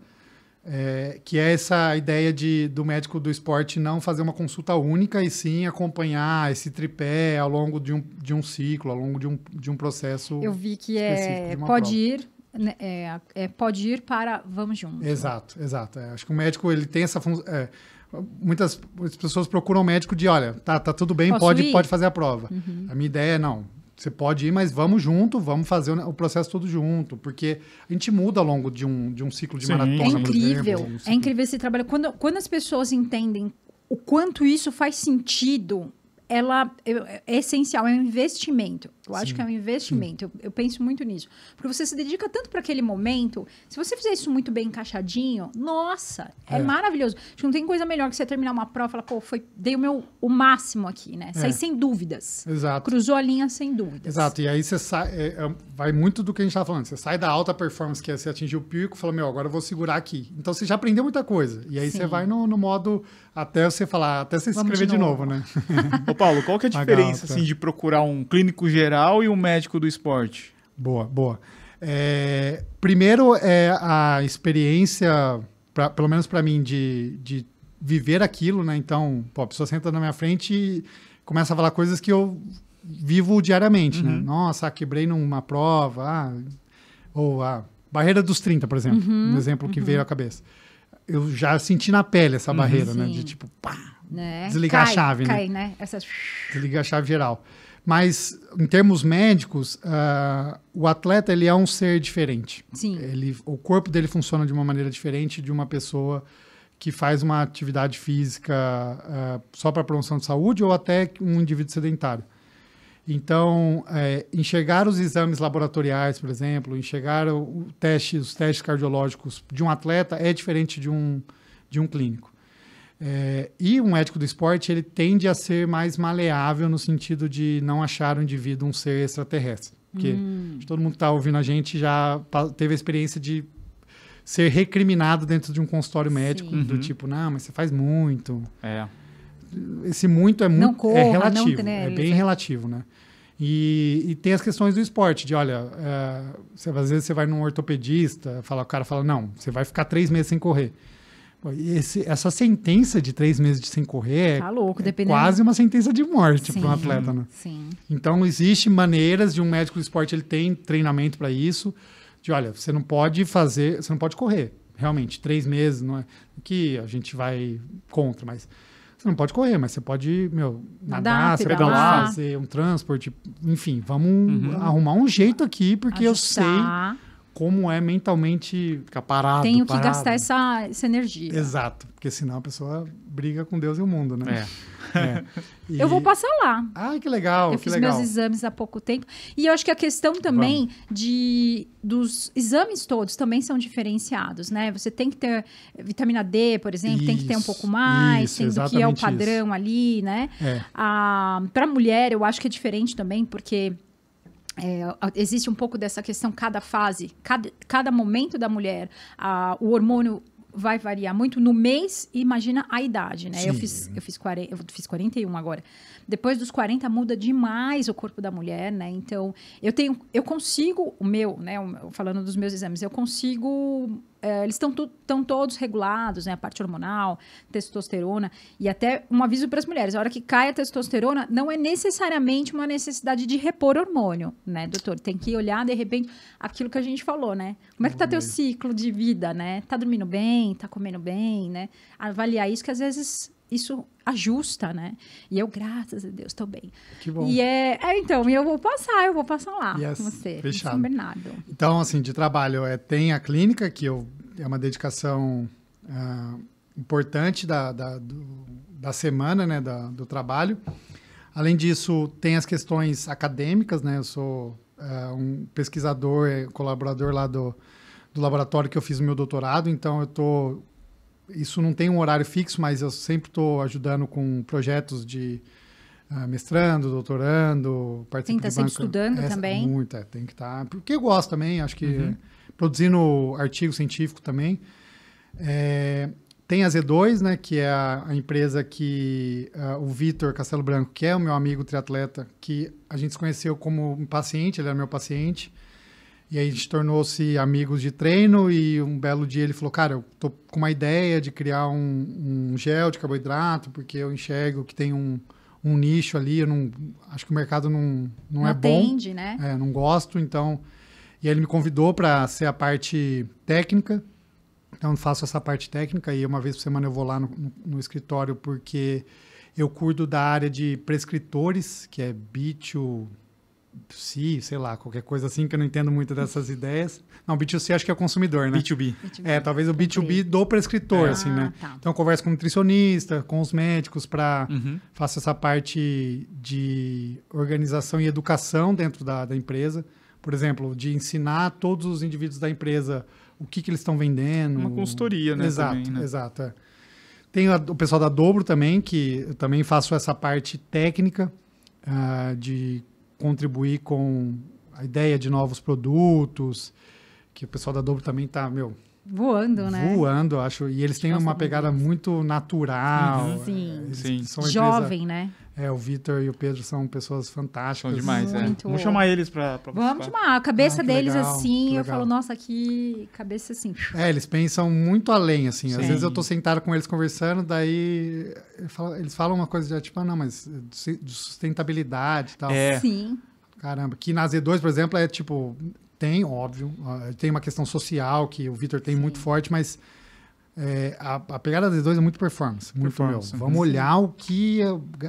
É, que é essa ideia de, do médico do esporte não fazer uma consulta única e sim acompanhar esse tripé ao longo de um, de um ciclo, ao longo de um, de um processo. Eu vi que é, pode prova. ir. Né, é, é, pode ir para vamos juntos. Né? Exato, exato. É, acho que o médico ele tem essa função. É, muitas pessoas procuram o médico de olha, tá, tá tudo bem, pode, pode fazer a prova. Uhum. A minha ideia é não, você pode ir, mas vamos junto, vamos fazer o processo todo junto, porque a gente muda ao longo de um, de um ciclo de Sim. maratona. É, é incrível, exemplo, é incrível esse trabalho. Quando, quando as pessoas entendem o quanto isso faz sentido, ela é, é essencial, é um investimento. Eu acho que é um investimento. Eu, eu, penso muito nisso. Porque você se dedica tanto para aquele momento. Se você fizer isso muito bem encaixadinho, nossa, é, é maravilhoso. Acho que não tem coisa melhor que você terminar uma prova e falar, pô, foi, dei o meu o máximo aqui, né? sai é. sem dúvidas. Exato. Cruzou a linha sem dúvidas. Exato. E aí você sai. É, é vai muito do que a gente tá falando. Você sai da alta performance, que é você atingir o pico, fala, meu, agora eu vou segurar aqui. Então você já aprendeu muita coisa. E aí Sim. você vai no, no, modo até você falar, até você se inscrever de, de novo. né? Ô, Paulo, qual que é a diferença, assim, de procurar um clínico geral? geral e um médico do esporte? Boa, boa. É, primeiro é a experiência, pra, pelo menos para mim, de, de viver aquilo, né? Então, pô, a pessoa senta na minha frente e começa a falar coisas que eu vivo diariamente, né? uhum. né? Nossa, ah, quebrei numa prova, ah, ou a ah, barreira dos 30, por exemplo, uhum, um exemplo que uhum. veio à cabeça. Eu já senti na pele essa uhum. barreira, né? De tipo, pá, né? desligar cai, a chave, né? cai, né? né? Essa... Desligar a chave geral. Mas, em termos médicos, uh, o atleta ele é um ser diferente. Sim. Ele, o corpo dele funciona de uma maneira diferente de uma pessoa que faz uma atividade física uh, só para promoção de saúde ou até um indivíduo sedentário. Então, é, enxergar os exames laboratoriais, por exemplo, enxergar o teste, os testes cardiológicos de um atleta é diferente de um, de um clínico. É, e um ético do esporte, ele tende a ser mais maleável no sentido de não achar o indivíduo um ser extraterrestre. Porque hum. todo mundo que está ouvindo a gente já teve a experiência de ser recriminado dentro de um consultório médico, Sim. do uhum. tipo, não, mas você faz muito. É. Esse muito é muito é relativo, não é bem relativo, né? E, e, tem as questões do esporte, de olha, é, eh, você, às vezes você vai num ortopedista, fala, o cara fala, não, você vai ficar três meses sem correr. Esse, essa sentença de três meses de sem correr é tá louco, é quase uma sentença de morte para um atleta, né? Sim. Então, existe maneiras de um médico do esporte, ele tem treinamento para isso, de, olha, você não pode fazer, você não pode correr, realmente, três meses, não é que a gente vai contra, mas você não pode correr, mas você pode, meu, nadar, você pegar fazer um transporte, enfim, vamos uhum. arrumar um jeito aqui, porque Ajustar. eu sei como é mentalmente ficar parado. Tenho que parado. gastar essa, essa energia. Exato, porque senão a pessoa briga com Deus e o mundo, né? É. é. E... Eu vou passar lá. Ah, que legal. Eu que fiz legal. meus exames há pouco tempo. E eu acho que a questão também de dos exames todos também são diferenciados, né? Você tem que ter vitamina D, por exemplo, isso, tem que ter um pouco mais, isso, que é o padrão isso. ali, né? É. Ah, Para mulher, eu acho que é diferente também, porque é, existe um pouco dessa questão, cada fase, cada, cada momento da mulher, a, o hormônio vai variar muito no mês, imagina a idade, né? Eu fiz, eu, fiz 40, eu fiz 41 agora. Depois dos 40 muda demais o corpo da mulher, né? Então, eu tenho, eu consigo, o meu, né? Falando dos meus exames, eu consigo é, eles estão todos regulados, né? A parte hormonal, testosterona. E até um aviso para as mulheres: a hora que cai a testosterona, não é necessariamente uma necessidade de repor hormônio, né, doutor? Tem que olhar, de repente, aquilo que a gente falou, né? Como é que tá teu uhum. ciclo de vida, né? Tá dormindo bem? Tá comendo bem, né? Avaliar isso que às vezes isso ajusta, né? E eu, graças a Deus, estou bem. Que bom. E é, é então, eu vou passar, eu vou passar lá yes, é com você, fechado. São Bernardo. Então, assim, de trabalho, é, tem a clínica, que eu, é uma dedicação uh, importante da, da, do, da semana, né, da, do trabalho. Além disso, tem as questões acadêmicas, né? Eu sou uh, um pesquisador, é, colaborador lá do, do laboratório que eu fiz o meu doutorado, então eu estou isso não tem um horário fixo, mas eu sempre estou ajudando com projetos de uh, mestrando, doutorando, participando. Tem que estar tá sempre estudando Essa, também. Muito, é, tem que estar. Tá, porque eu gosto também, acho que uhum. produzindo artigo científico também. É, tem a Z2, né, que é a, a empresa que uh, o Vitor Castelo Branco, que é o meu amigo triatleta, que a gente se conheceu como um paciente, ele era meu paciente. E aí a gente tornou-se amigos de treino e um belo dia ele falou, cara, eu tô com uma ideia de criar um, um gel de carboidrato, porque eu enxergo que tem um, um nicho ali, eu não, acho que o mercado não, não, é não é atende, bom. né? É, não gosto, então... E aí ele me convidou para ser a parte técnica, então faço essa parte técnica e uma vez por semana eu vou lá no, no, no escritório porque eu cuido da área de prescritores, que é bicho sim sei lá, qualquer coisa assim, que eu não entendo muito dessas ideias. Não, B2C acho que é o consumidor, né? B2B. B2B. É, talvez o B2B do prescritor, ah, assim, né? Tá. Então, eu converso com o nutricionista, com os médicos, para uhum. faço essa parte de organização e educação dentro da, da empresa. Por exemplo, de ensinar todos os indivíduos da empresa o que, que eles estão vendendo. Uma consultoria, né? Exato, também, né? exato. É. Tem a, o pessoal da Dobro também, que eu também faço essa parte técnica uh, de contribuir com a ideia de novos produtos, que o pessoal da Dobro também tá, meu, voando, né? Voando, acho. E eles têm Nossa, uma pegada muito natural. Uhum. Sim. Sim. Jovem, empresa, né? É, o Vitor e o Pedro são pessoas fantásticas. São demais, é. Muito. Vamos chamar eles para. Vamos chamar. A cabeça ah, deles, legal, assim, eu falo, nossa, que cabeça assim. É, eles pensam muito além, assim. Sim. Às vezes eu tô sentado com eles conversando, daí eles falam uma coisa de tipo, ah, não, mas de sustentabilidade e tal. É. Sim. Caramba, que na Z2, por exemplo, é tipo, tem, óbvio, tem uma questão social que o Vitor tem Sim. muito forte, mas é, a, a, pegada D2 é muito performance, muito performance. meu. Vamos uhum. olhar o que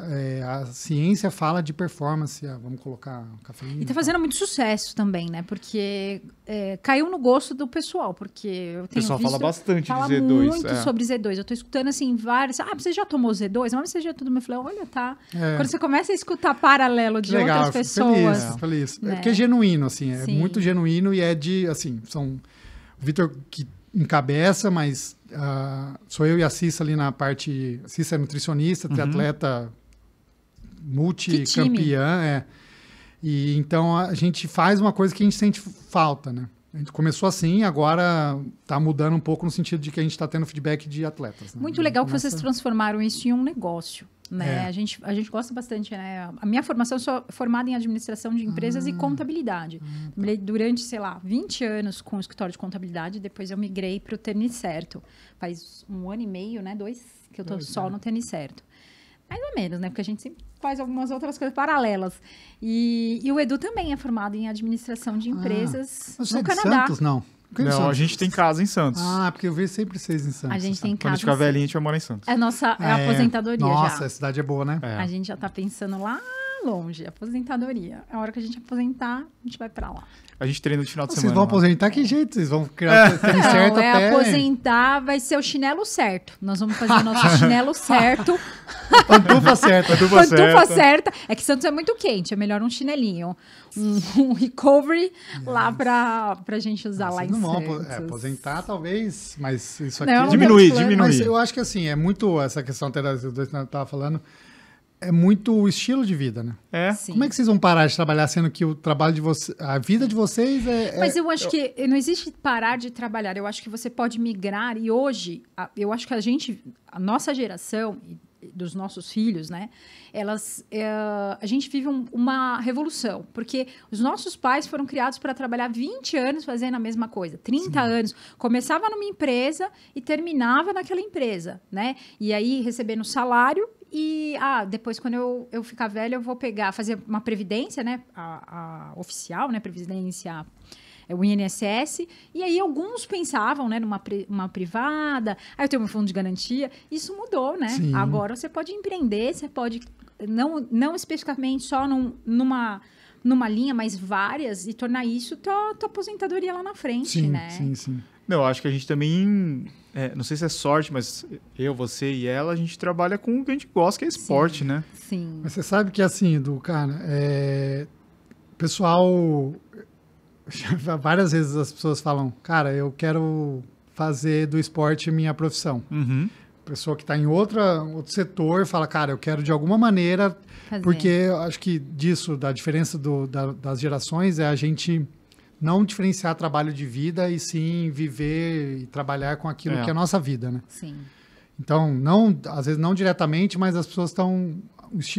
é, a, ciência fala de performance, ah, vamos colocar cafeína. E tá fazendo muito sucesso também, né? Porque é, caiu no gosto do pessoal, porque eu tenho O pessoal visto, fala bastante fala de Z2. muito é. sobre Z2. Eu tô escutando, assim, várias... Ah, você já tomou Z2? Mas você já tudo? Eu falei, olha, tá. É. Quando você começa a escutar paralelo de Legal, outras pessoas... Feliz, feliz. Né? É porque é genuíno, assim. É Sim. muito genuíno e é de, assim, são... Vitor, que encabeça, mas uh, sou eu e a Cissa ali na parte. Cissa é nutricionista, uhum. triatleta multicampeã. É. E então a gente faz uma coisa que a gente sente falta, né? A gente começou assim, agora está mudando um pouco no sentido de que a gente está tendo feedback de atletas. Né? Muito legal que vocês transformaram isso em um negócio. Né? É. A, gente, a gente gosta bastante. Né? A minha formação, eu sou formada em administração de empresas e ah, contabilidade. Ah, tá. Durante, sei lá, 20 anos com o escritório de contabilidade, depois eu migrei para o tênis certo. Faz um ano e meio, né? Dois, que eu tô Dois, só né? no tênis certo. Mais ou menos, né? Porque a gente sempre faz algumas outras coisas paralelas. E, e o Edu também é formado em administração de ah. empresas ah, no é Canadá. Santos, não? Não, não a gente tem casa em Santos. Ah, porque eu vejo sempre vocês em Santos. A gente tá. tem Quando casa. Quando a gente velhinha, a gente vai morar em Santos. É a nossa é é, aposentadoria nossa, já. Nossa, a cidade é boa, né? É. A gente já tá pensando lá longe, aposentadoria. A hora que a gente aposentar, a gente vai pra lá. A gente treina no final de vocês semana. Vocês vão aposentar né? que jeito? Vocês vão criar é. Não, certo é até... aposentar, vai ser o chinelo certo. Nós vamos fazer o nosso chinelo certo. Pantufa certa. Pantufa, certa. É que Santos é muito quente, é melhor um chinelinho. Um, um recovery Nossa. lá pra, pra gente usar Nossa, lá em não é, aposentar talvez, mas isso aqui... Não, diminuir, diminuir. Mas eu acho que assim, é muito essa questão até das que eu estava falando é muito o estilo de vida, né? É. Sim. Como é que vocês vão parar de trabalhar sendo que o trabalho de vocês, a vida de vocês é, é. Mas eu acho que não existe parar de trabalhar. Eu acho que você pode migrar e hoje, eu acho que a gente, a nossa geração, dos nossos filhos, né? Elas, é, a gente vive um, uma revolução, porque os nossos pais foram criados para trabalhar 20 anos fazendo a mesma coisa, 30 Sim. anos. Começava numa empresa e terminava naquela empresa, né? E aí recebendo salário e ah, depois quando eu, eu ficar velha eu vou pegar, fazer uma previdência, né? A, a oficial, né? Previdência é o INSS, e aí alguns pensavam, né, numa uma privada, aí eu tenho um fundo de garantia. Isso mudou, né? Sim. Agora você pode empreender, você pode não, não especificamente só num, numa numa linha, mas várias, e tornar isso tua, tua aposentadoria lá na frente, sim, né? Sim, sim. Não, acho que a gente também. É, não sei se é sorte, mas eu, você e ela, a gente trabalha com o que a gente gosta, que é esporte, sim, né? Sim. Mas você sabe que assim, do cara, é, pessoal várias vezes as pessoas falam, cara, eu quero fazer do esporte minha profissão. Uhum. Pessoa que está em outra, outro setor fala, cara, eu quero de alguma maneira, fazer. porque eu acho que disso, da diferença do, da, das gerações, é a gente não diferenciar trabalho de vida e sim viver e trabalhar com aquilo é. que é a nossa vida, né? Sim. Então, não, às vezes não diretamente, mas as pessoas estão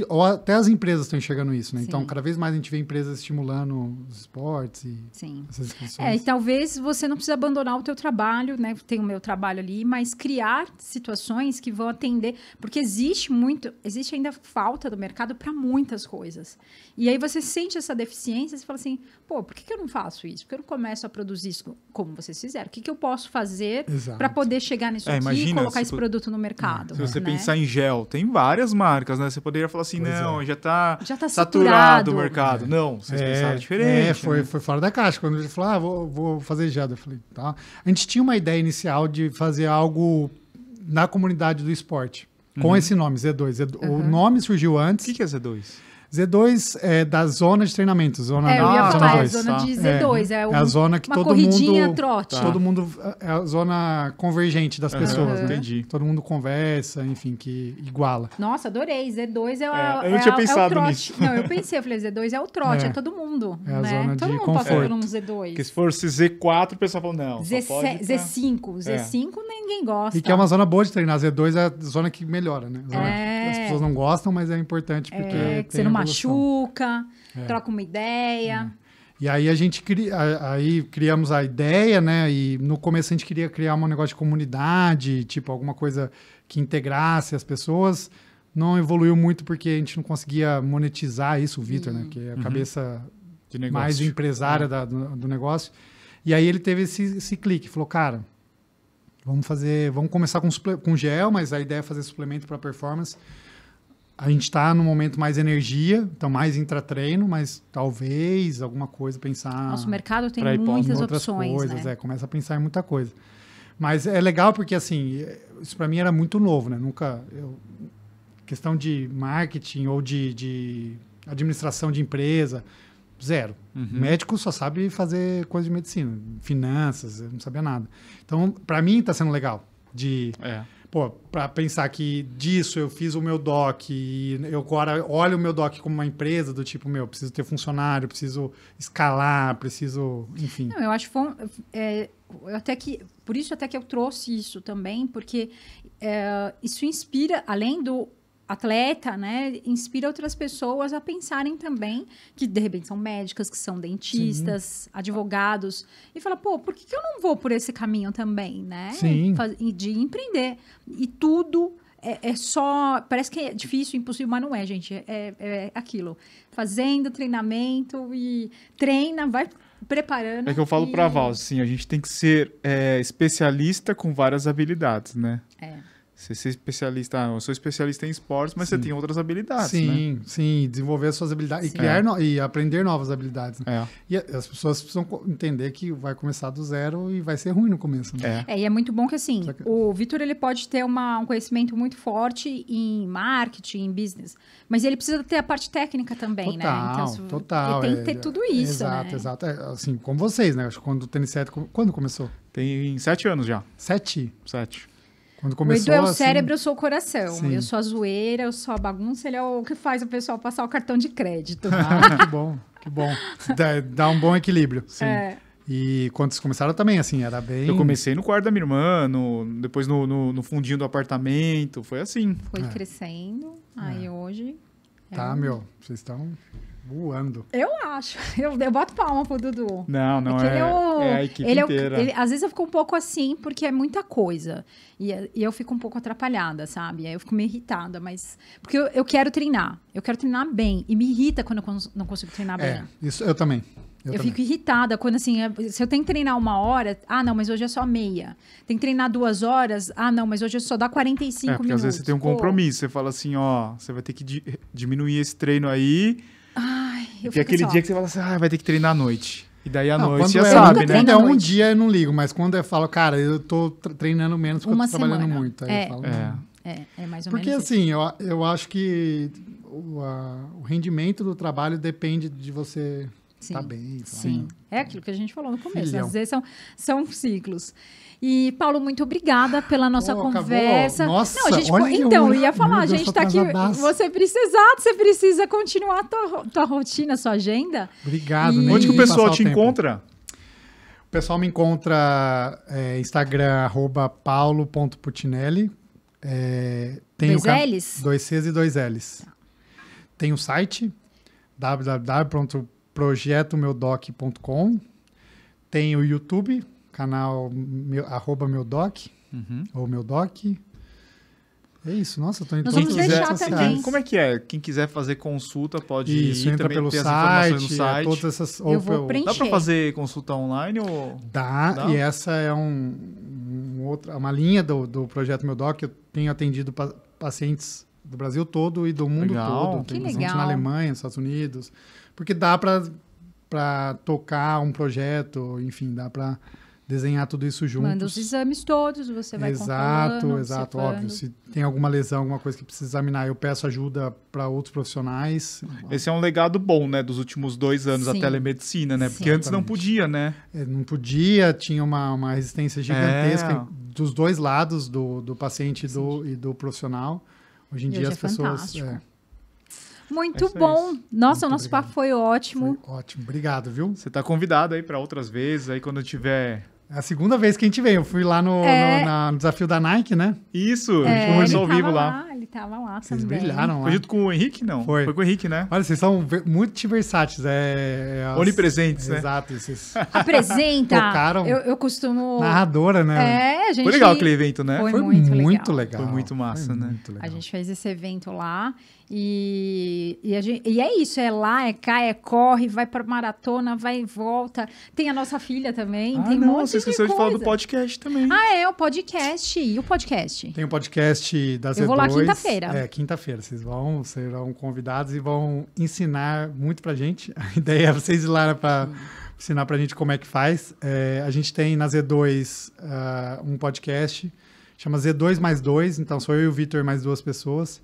ou até as empresas estão enxergando isso, né? Então, Sim. Então, cada vez mais a gente vê empresas estimulando os esportes e Sim. essas discussões. É, e talvez você não precise abandonar o teu trabalho, né? Tem o meu trabalho ali, mas criar situações que vão atender, porque existe muito, existe ainda falta do mercado para muitas coisas. E aí você sente essa deficiência, você fala assim, pô, por que, que eu não faço isso? Por que eu não começo a produzir isso como vocês fizeram? O que, que eu posso fazer para poder chegar nisso é, aqui e colocar esse produto no mercado? Se você né? pensar em gel, tem várias marcas, né? Você poderia feira falou assim: pois não, é. já está já tá saturado. o mercado. Não, vocês é, pensaram é, diferente. É, foi, né? foi fora da caixa. Quando ele falou, ah, vou, vou fazer geada, eu falei, tá. A gente tinha uma ideia inicial de fazer algo na comunidade do esporte. Com uhum. esse nome, Z2. Z2. Uhum. O nome surgiu antes. O que, que é Z2? Z2 é da zona de treinamento, zona é, eu ia falar, é a zona de tá? Z2. É, é, é, um, é, a zona que todo mundo... trote. Tá. Todo mundo... É a zona convergente das pessoas, uhum. né? Entendi. Todo mundo conversa, enfim, que iguala. Nossa, adorei. Z2 é, a, é, eu não é tinha a, é pensado é nisso. Não, eu pensei, eu falei, Z2 é o trote, é, todo mundo, É a né? zona todo de mundo tá conforto. passa por um Z2. Porque se for Z4, o pessoal fala, não, Z, Z5. Z5 ninguém gosta. E que é uma zona boa de treinar. Z2 é a zona que melhora, né? Zona... É as é. pessoas não gostam, mas é importante é, porque. É, que você não evolução. machuca, é. troca uma ideia. E aí a gente cria, aí criamos a ideia, né? E no começo a gente queria criar um negócio de comunidade, tipo alguma coisa que integrasse as pessoas. Não evoluiu muito porque a gente não conseguia monetizar isso, o Vitor, né? Uhum. Que é a uhum. cabeça mais empresária é. da, do, do, negócio. E aí ele teve esse, esse clique, falou, cara, Vamos fazer, vamos começar com, com gel, mas a ideia é fazer suplemento para performance. A gente está no momento mais energia, então mais intratreino, mas talvez alguma coisa pensar. Nosso mercado tem muitas opções. Né? Coisas, né? é, começa a pensar em muita coisa. Mas é legal porque assim, isso para mim era muito novo, né? Nunca eu, questão de marketing ou de, de administração de empresa zero. Uhum. Médico só sabe fazer coisa de medicina, finanças, não sabia nada. Então, para mim tá sendo legal de é. pô, para pensar que disso eu fiz o meu doc e eu agora olho o meu doc como uma empresa do tipo meu, preciso ter funcionário, preciso escalar, preciso, enfim. Não, eu acho que é, até que por isso até que eu trouxe isso também, porque é, isso inspira além do atleta, né, inspira outras pessoas a pensarem também, que de repente são médicas, que são dentistas, Sim. advogados, e fala, pô, por que, eu não vou por esse caminho também, né? Sim. De empreender. E tudo é, é, só. Parece que é difícil, impossível, mas não é, gente. É, é aquilo. Fazendo treinamento e treina, vai preparando. É que eu falo e... para a Val, assim, a gente tem que ser é, especialista com várias habilidades, né? É. Você ser especialista, ah, eu sou especialista em esportes, mas sim. você tem outras habilidades, Sim, né? sim, desenvolver suas habilidades sim. e criar é. no, e aprender novas habilidades. Né? É. E as pessoas precisam entender que vai começar do zero e vai ser ruim no começo. Né? É. é. e é muito bom que assim, que... o Vitor ele pode ter uma, um conhecimento muito forte em marketing, em business, mas ele precisa ter a parte técnica também, né? total, né? Então, se, total. Ele tem que é, ter tudo isso, Exato, né? exato. É, assim, como vocês, né? Acho que quando o tênis 7, quando começou? Tem sete anos já. Sete? Sete. Quando começou, o Edu é o assim... cérebro, eu sou o coração. Sim. Eu sou a zoeira, eu sou a bagunça, ele é o que faz o pessoal passar o cartão de crédito. Tá? ah, que bom, que bom. Dá, dá um bom equilíbrio. Sim. É. E quando vocês começaram também, assim, era bem. Eu comecei no quarto da minha irmã, no, depois no, no, no fundinho do apartamento, foi assim. Foi é. crescendo, é. aí é. hoje. Tá, é um... meu, vocês estão voando. Eu acho. Eu, eu boto palma pro Dudu. Não, não é. é, eu, é a equipe ele é inteira. É, ele, às vezes eu fico um pouco assim, porque é muita coisa. E, e eu fico um pouco atrapalhada, sabe? Aí eu fico meio irritada, mas. Porque eu, eu quero treinar. Eu quero treinar bem. E me irrita quando eu cons, não consigo treinar é, bem. Isso eu também. Eu, eu fico irritada quando, assim, se eu tenho que treinar uma hora, ah, não, mas hoje é só meia. Tem que treinar duas horas, ah, não, mas hoje é só dá 45 é, porque minutos. Às vezes você tem um compromisso, Pô. você fala assim, ó, você vai ter que diminuir esse treino aí e aquele dia que você fala assim, ah, vai ter que treinar à noite. E daí à não, noite já é, sabe, assim, né? Quando é um dia eu não ligo, mas quando eu falo, cara, eu tô treinando menos porque Uma eu tô semana. trabalhando muito. Aí é, eu falo, é. É, é mais ou porque, menos. Porque assim, eu, eu acho que o, a, o rendimento do trabalho depende de você estar Tá bem, tá sim. É aquilo que a gente falou no começo. Filhão. Às vezes são, são ciclos. E, Paulo, muito obrigada pela nossa conversa. Nossa, Não, gente, olha então, eu ia falar, a gente está aqui. Você precisa, você precisa continuar tua, tua rotina, sua agenda. Obrigado, e... né? Onde que o pessoal te encontra? O pessoal me encontra é, Instagram, arroba paulo.putinelli. É, tem dois L's? Dois Cs e dois Ls. Tá. Tem o site, www.projetomeudoc.com. Tem o YouTube, canal meu, arroba meu doc, uhum. ou meu doc. É isso, nossa, tô em Nós vamos Como é que é? Quem quiser fazer consulta pode isso, ir entra também, pelo site, é site. todas essas, eu vou pelo... Dá para fazer consulta online ou... Dá, Dá? e essa é um, um outra, uma linha do, do projeto Meu Doc, eu tenho atendido pa pacientes do Brasil todo e do mundo legal. todo. Tem que legal. na Alemanha, nos Estados Unidos, porque dá para tocar um projeto, enfim, dá para desenhar tudo isso junto. Manda os exames todos, você vai Exato, exato, óbvio. Se tem alguma lesão, alguma coisa que precisa examinar, eu peço ajuda para outros profissionais. Esse é um legado bom, né, dos últimos dois anos Sim. a telemedicina, né? Sim. Porque antes Exatamente. não podia, né? É, não podia, tinha uma, uma resistência gigantesca é. dos dois lados, do, do paciente e do, e do profissional. Hoje em e dia as é pessoas. É. Muito é bom. É Nossa, Muito o nosso obrigado. papo foi ótimo. Foi ótimo, obrigado, viu? Você está convidado aí para outras vezes, aí quando tiver é a segunda vez que a gente veio. Eu fui lá no, é... no, na, no desafio da Nike, né? Isso, é, a gente conversou ao vivo lá. lá. Ele tava lá Vocês também. brilharam lá. Foi junto com o Henrique, não? Foi. Foi com o Henrique, né? Olha, vocês são multiversáteis. É, é, as... Onipresentes, né? Exato. Vocês Apresenta. Tocaram. Eu, eu, costumo... Narradora, né? É, a gente... Foi legal aquele evento, né? Foi, foi muito, muito legal. legal. Foi muito massa, foi né? muito né? Legal. A gente fez esse evento lá. E, e, gente, e, é isso, é lá, é cá, é corre, vai pra maratona, vai e volta. Tem a nossa filha também, ah, tem não, um monte você esqueceu de, falar do podcast também. Ah, é, o podcast. E o podcast? Tem o podcast da Z2. Eu vou lá quinta-feira. É, quinta-feira. Vocês vão, serão convidados e vão ensinar muito pra gente. A ideia é vocês ir lá pra... Hum ensinar para a gente como é que faz. É, a gente tem na Z2 uh, ah, um podcast, chama Z2 mais 2, então sou eu e o Vitor mais duas pessoas.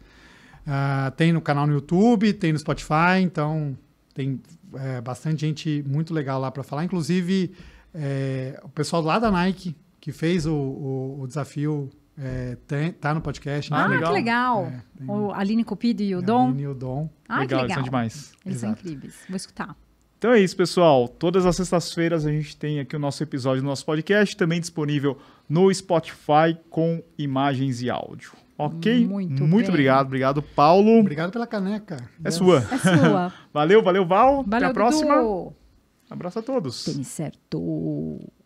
Uh, tem no canal no YouTube, tem no Spotify, então tem é, bastante gente muito legal lá para falar. Inclusive, é, o pessoal lá da Nike, que fez o, o, o desafio, é, tem, tá no podcast. Né? Ah, legal. que legal! É, tem, o Aline Cupido e o Dom. Aline e o Dom. Ah, legal, legal. eles são demais. Eles Exato. são incríveis, vou escutar. Então é isso, pessoal. Todas as sextas-feiras a gente tem aqui o nosso episódio do nosso podcast, também disponível no Spotify com imagens e áudio. Ok? Muito, Muito obrigado, obrigado, Paulo. Obrigado pela caneca. É Deus. sua. É sua. valeu, valeu, Val. Valeu, Até a próxima. Abraço a todos. Tem certo.